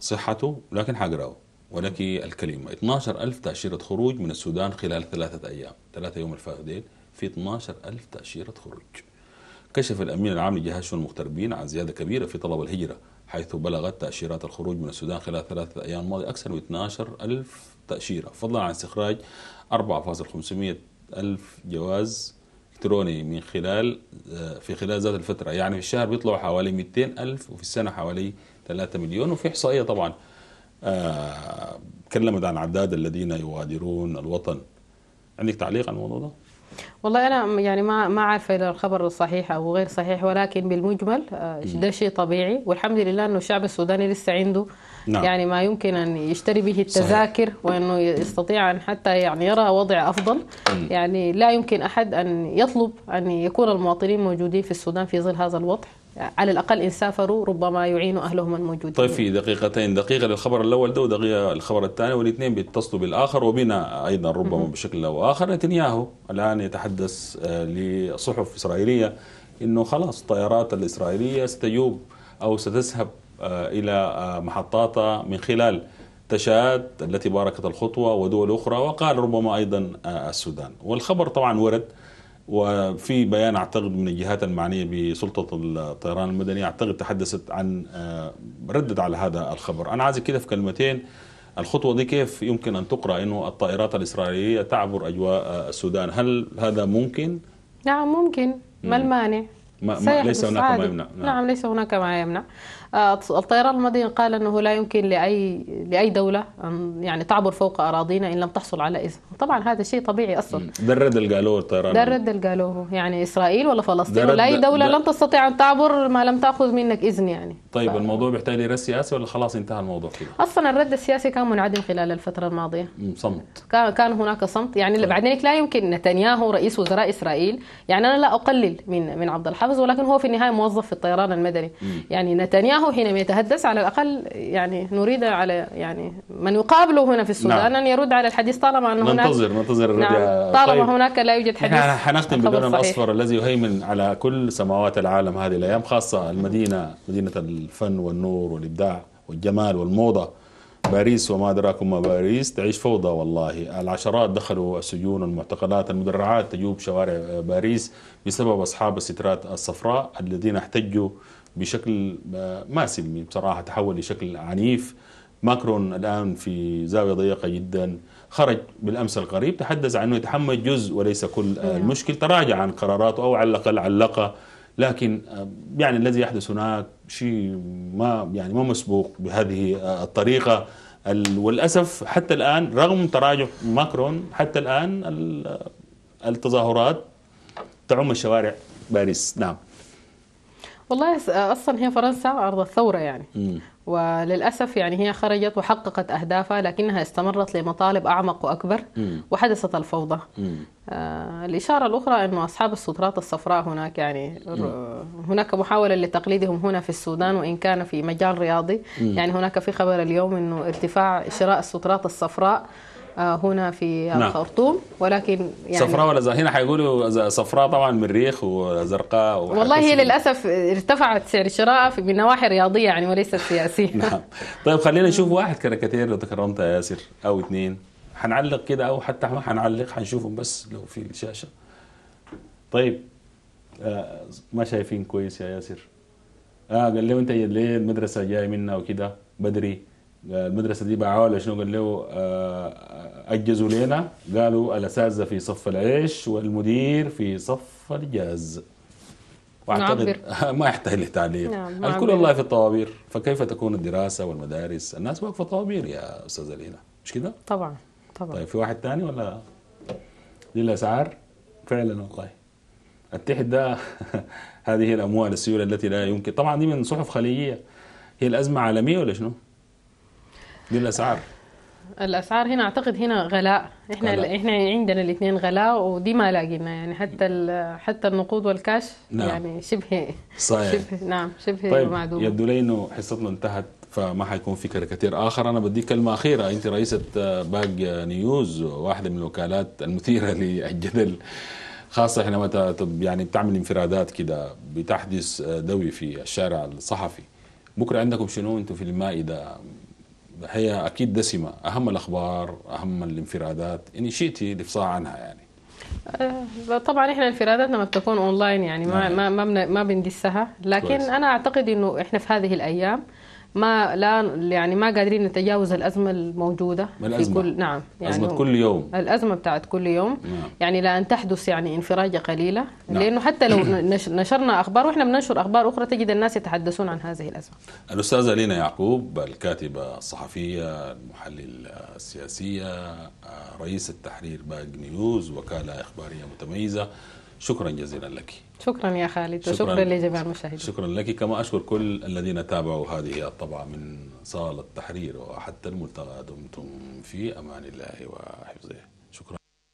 A: صحته لكن حقراه ولك الكلمه 12000 تاشيره خروج من السودان خلال ثلاثه ايام ثلاثه يوم الفاقدين في 12 ألف تأشيرة خروج كشف الأمين العام لجهاز شؤون المغتربين عن زيادة كبيرة في طلب الهجرة حيث بلغت تأشيرات الخروج من السودان خلال ثلاثة أيام الماضيه أكثر من 12 ألف تأشيرة فضلا عن استخراج 4.500 ألف جواز إلكتروني من خلال آه، في خلال ذات الفترة يعني في الشهر بيطلعوا حوالي 200 ألف وفي السنة حوالي 3 مليون وفي إحصائية طبعا آه عن عداد الذين يغادرون الوطن عندك تعليق عن الموضوع ده؟
B: والله انا يعني ما ما عارفه اذا الخبر صحيح او غير صحيح ولكن بالمجمل آه، ده شيء طبيعي والحمد لله انه الشعب السوداني لسه عنده نعم. يعني ما يمكن ان يشتري به التذاكر صحيح. وانه يستطيع ان حتى يعني يرى وضع افضل يعني لا يمكن احد ان يطلب ان يكون المواطنين موجودين في السودان في ظل هذا الوضع على الاقل ان سافروا ربما يعينوا اهلهم الموجودين. طيب في
A: دقيقتين، دقيقه للخبر الاول ده ودقيقه للخبر الثاني والاثنين بيتصلوا بالاخر وبنا ايضا ربما بشكل او اخر، نتنياهو الان يتحدث آه، لصحف اسرائيليه انه خلاص الطيارات الاسرائيليه ستجوب او ستذهب آه، الى آه، محطاتها من خلال تشاد التي باركت الخطوه ودول اخرى وقال ربما ايضا السودان، والخبر طبعا ورد وفي بيان اعتقد من الجهات المعنيه بسلطه الطيران المدني اعتقد تحدثت عن آه، ردت على هذا الخبر، انا عايزك كده في كلمتين الخطوه دي كيف يمكن ان تقرا انه الطائرات الاسرائيليه تعبر اجواء آه، السودان، هل هذا ممكن؟
B: نعم ممكن، ما المانع؟ ما, ما ليس هناك ما يمنع نعم. نعم ليس هناك ما يمنع آه، الطيران المدني قال انه لا يمكن لاي لاي دوله ان يعني تعبر فوق اراضينا ان لم تحصل على اذن، طبعا هذا شيء طبيعي اصلا.
A: ده الرد اللي قالوه الطيران ده الرد
B: اللي قالوه يعني اسرائيل ولا فلسطين ولا اي دوله لن تستطيع ان تعبر ما لم تاخذ منك اذن يعني.
A: طيب ف... الموضوع بيحتاج الى سياسي ولا خلاص انتهى الموضوع كده؟
B: اصلا الرد السياسي كان منعدم خلال الفتره الماضيه. صمت. كان كان هناك صمت يعني طيب. بعد لا يمكن نتنياهو رئيس وزراء اسرائيل يعني انا لا اقلل من من عبد الحافظ ولكن هو في النهايه موظف في الطيران المدني. م. يعني نتنياهو معه حينما يتحدث على الأقل يعني نريد على يعني من يقابله هنا في السودان نعم. أن يرد على الحديث طالما أن هناك ننتظر ننتظر الرد نعم. طالما طيب. هناك لا يوجد حديث نحن حنختم باللون الأصفر
A: الذي يهيمن على كل سماوات العالم هذه الأيام خاصة المدينة مدينة الفن والنور والإبداع والجمال والموضة باريس وما أدراكم ما باريس تعيش فوضى والله العشرات دخلوا السجون والمعتقلات المدرعات تجوب شوارع باريس بسبب أصحاب السترات الصفراء الذين احتجوا بشكل آه، ما سلمي بصراحة تحول لشكل عنيف ماكرون الآن في زاوية ضيقة جدا خرج بالأمس القريب تحدث عنه يتحمل جزء وليس كل آه، نعم. المشكل تراجع عن قراراته أو على الأقل علقة لكن آه، يعني الذي يحدث هناك شيء ما يعني ما مسبوق بهذه الطريقة وللأسف حتى الآن رغم تراجع ماكرون حتى الآن التظاهرات تعم الشوارع باريس نعم
B: والله اصلا هي فرنسا ارض الثوره يعني م. وللاسف يعني هي خرجت وحققت اهدافها لكنها استمرت لمطالب اعمق واكبر م. وحدثت الفوضى آه الاشاره الاخرى انه اصحاب السترات الصفراء هناك يعني هناك محاوله لتقليدهم هنا في السودان وان كان في مجال رياضي يعني هناك في خبر اليوم انه ارتفاع شراء السترات الصفراء آه، هنا في نعم. الخرطوم ولكن يعني صفراء ولا زرقاء
A: هنا حيقولوا صفراء طبعا مريخ وزرقاء والله
B: هي للاسف ارتفعت سعر الشراء من نواحي رياضيه يعني وليست سياسيه نعم
A: طيب خلينا نشوف واحد كاريكاتير لو تكرمت يا ياسر او اثنين حنعلق كده او حتى ما حنعلق حنشوفهم بس لو في الشاشه طيب آه ما شايفين كويس يا ياسر اه قال لي انت ليه المدرسه جاي منا وكده بدري المدرسه دي باعوها ولا شنو قال له آه، آه، اجزوا لينا قالوا الاساتذه في صف العيش والمدير في صف الجاز واعتقد ما يحتاج لتعليق نعم الكل الله في الطوابير فكيف تكون الدراسه والمدارس الناس واقفه في طوابير يا استاذه لينا مش كده طبعا طبعا طيب في واحد ثاني ولا للاسعار فعلا والله التحت ده هذه الاموال السيوله التي لا يمكن طبعا دي من صحف خليجيه هي الازمه عالميه ولا شنو؟ للاسعار
B: الاسعار هنا اعتقد هنا غلاء احنا غلاء. احنا عندنا الاثنين غلاء ودي ما لاقينا يعني حتى حتى النقود والكاش نعم. يعني شبه صحيح شبه نعم شبه طيب معدوم يبدو
A: لي انه حصتنا انتهت فما حيكون في كاريكاتير اخر انا بديك كلمه اخيره انت رئيسه آه، باج نيوز واحده من الوكالات المثيره للجدل خاصه احنا متى يعني بتعمل انفرادات كده بتحدث آه، دوي في الشارع الصحفي بكره عندكم شنو انتم في المائده هي اكيد دسمه اهم الاخبار اهم الانفرادات ان شئتي الافصاح عنها يعني
B: آه، طبعا احنا انفراداتنا ما بتكون اونلاين يعني ما نعم. ما ما, ما بندسها لكن كويس. انا اعتقد انه احنا في هذه الايام ما لا يعني ما قادرين نتجاوز الازمه الموجوده الأزمة. في كل نعم يعني ازمه كل يوم الازمه بتاعت كل يوم نعم. يعني أن تحدث يعني انفراجه قليله نعم. لانه حتى لو نشرنا اخبار واحنا بننشر اخبار اخرى تجد الناس يتحدثون عن هذه الازمه
A: الاستاذه لينا يعقوب الكاتبه الصحفيه المحلل السياسيه رئيس التحرير باج نيوز وكاله اخباريه متميزه شكرا جزيلا لك
B: شكرا يا خالد شكرا وشكرا لجميع المشاهدين
A: شكرا لك كما أشكر كل الذين تابعوا هذه الطبعة من صالة التحرير وحتى الملتقى دمتم في أمان الله وحفظه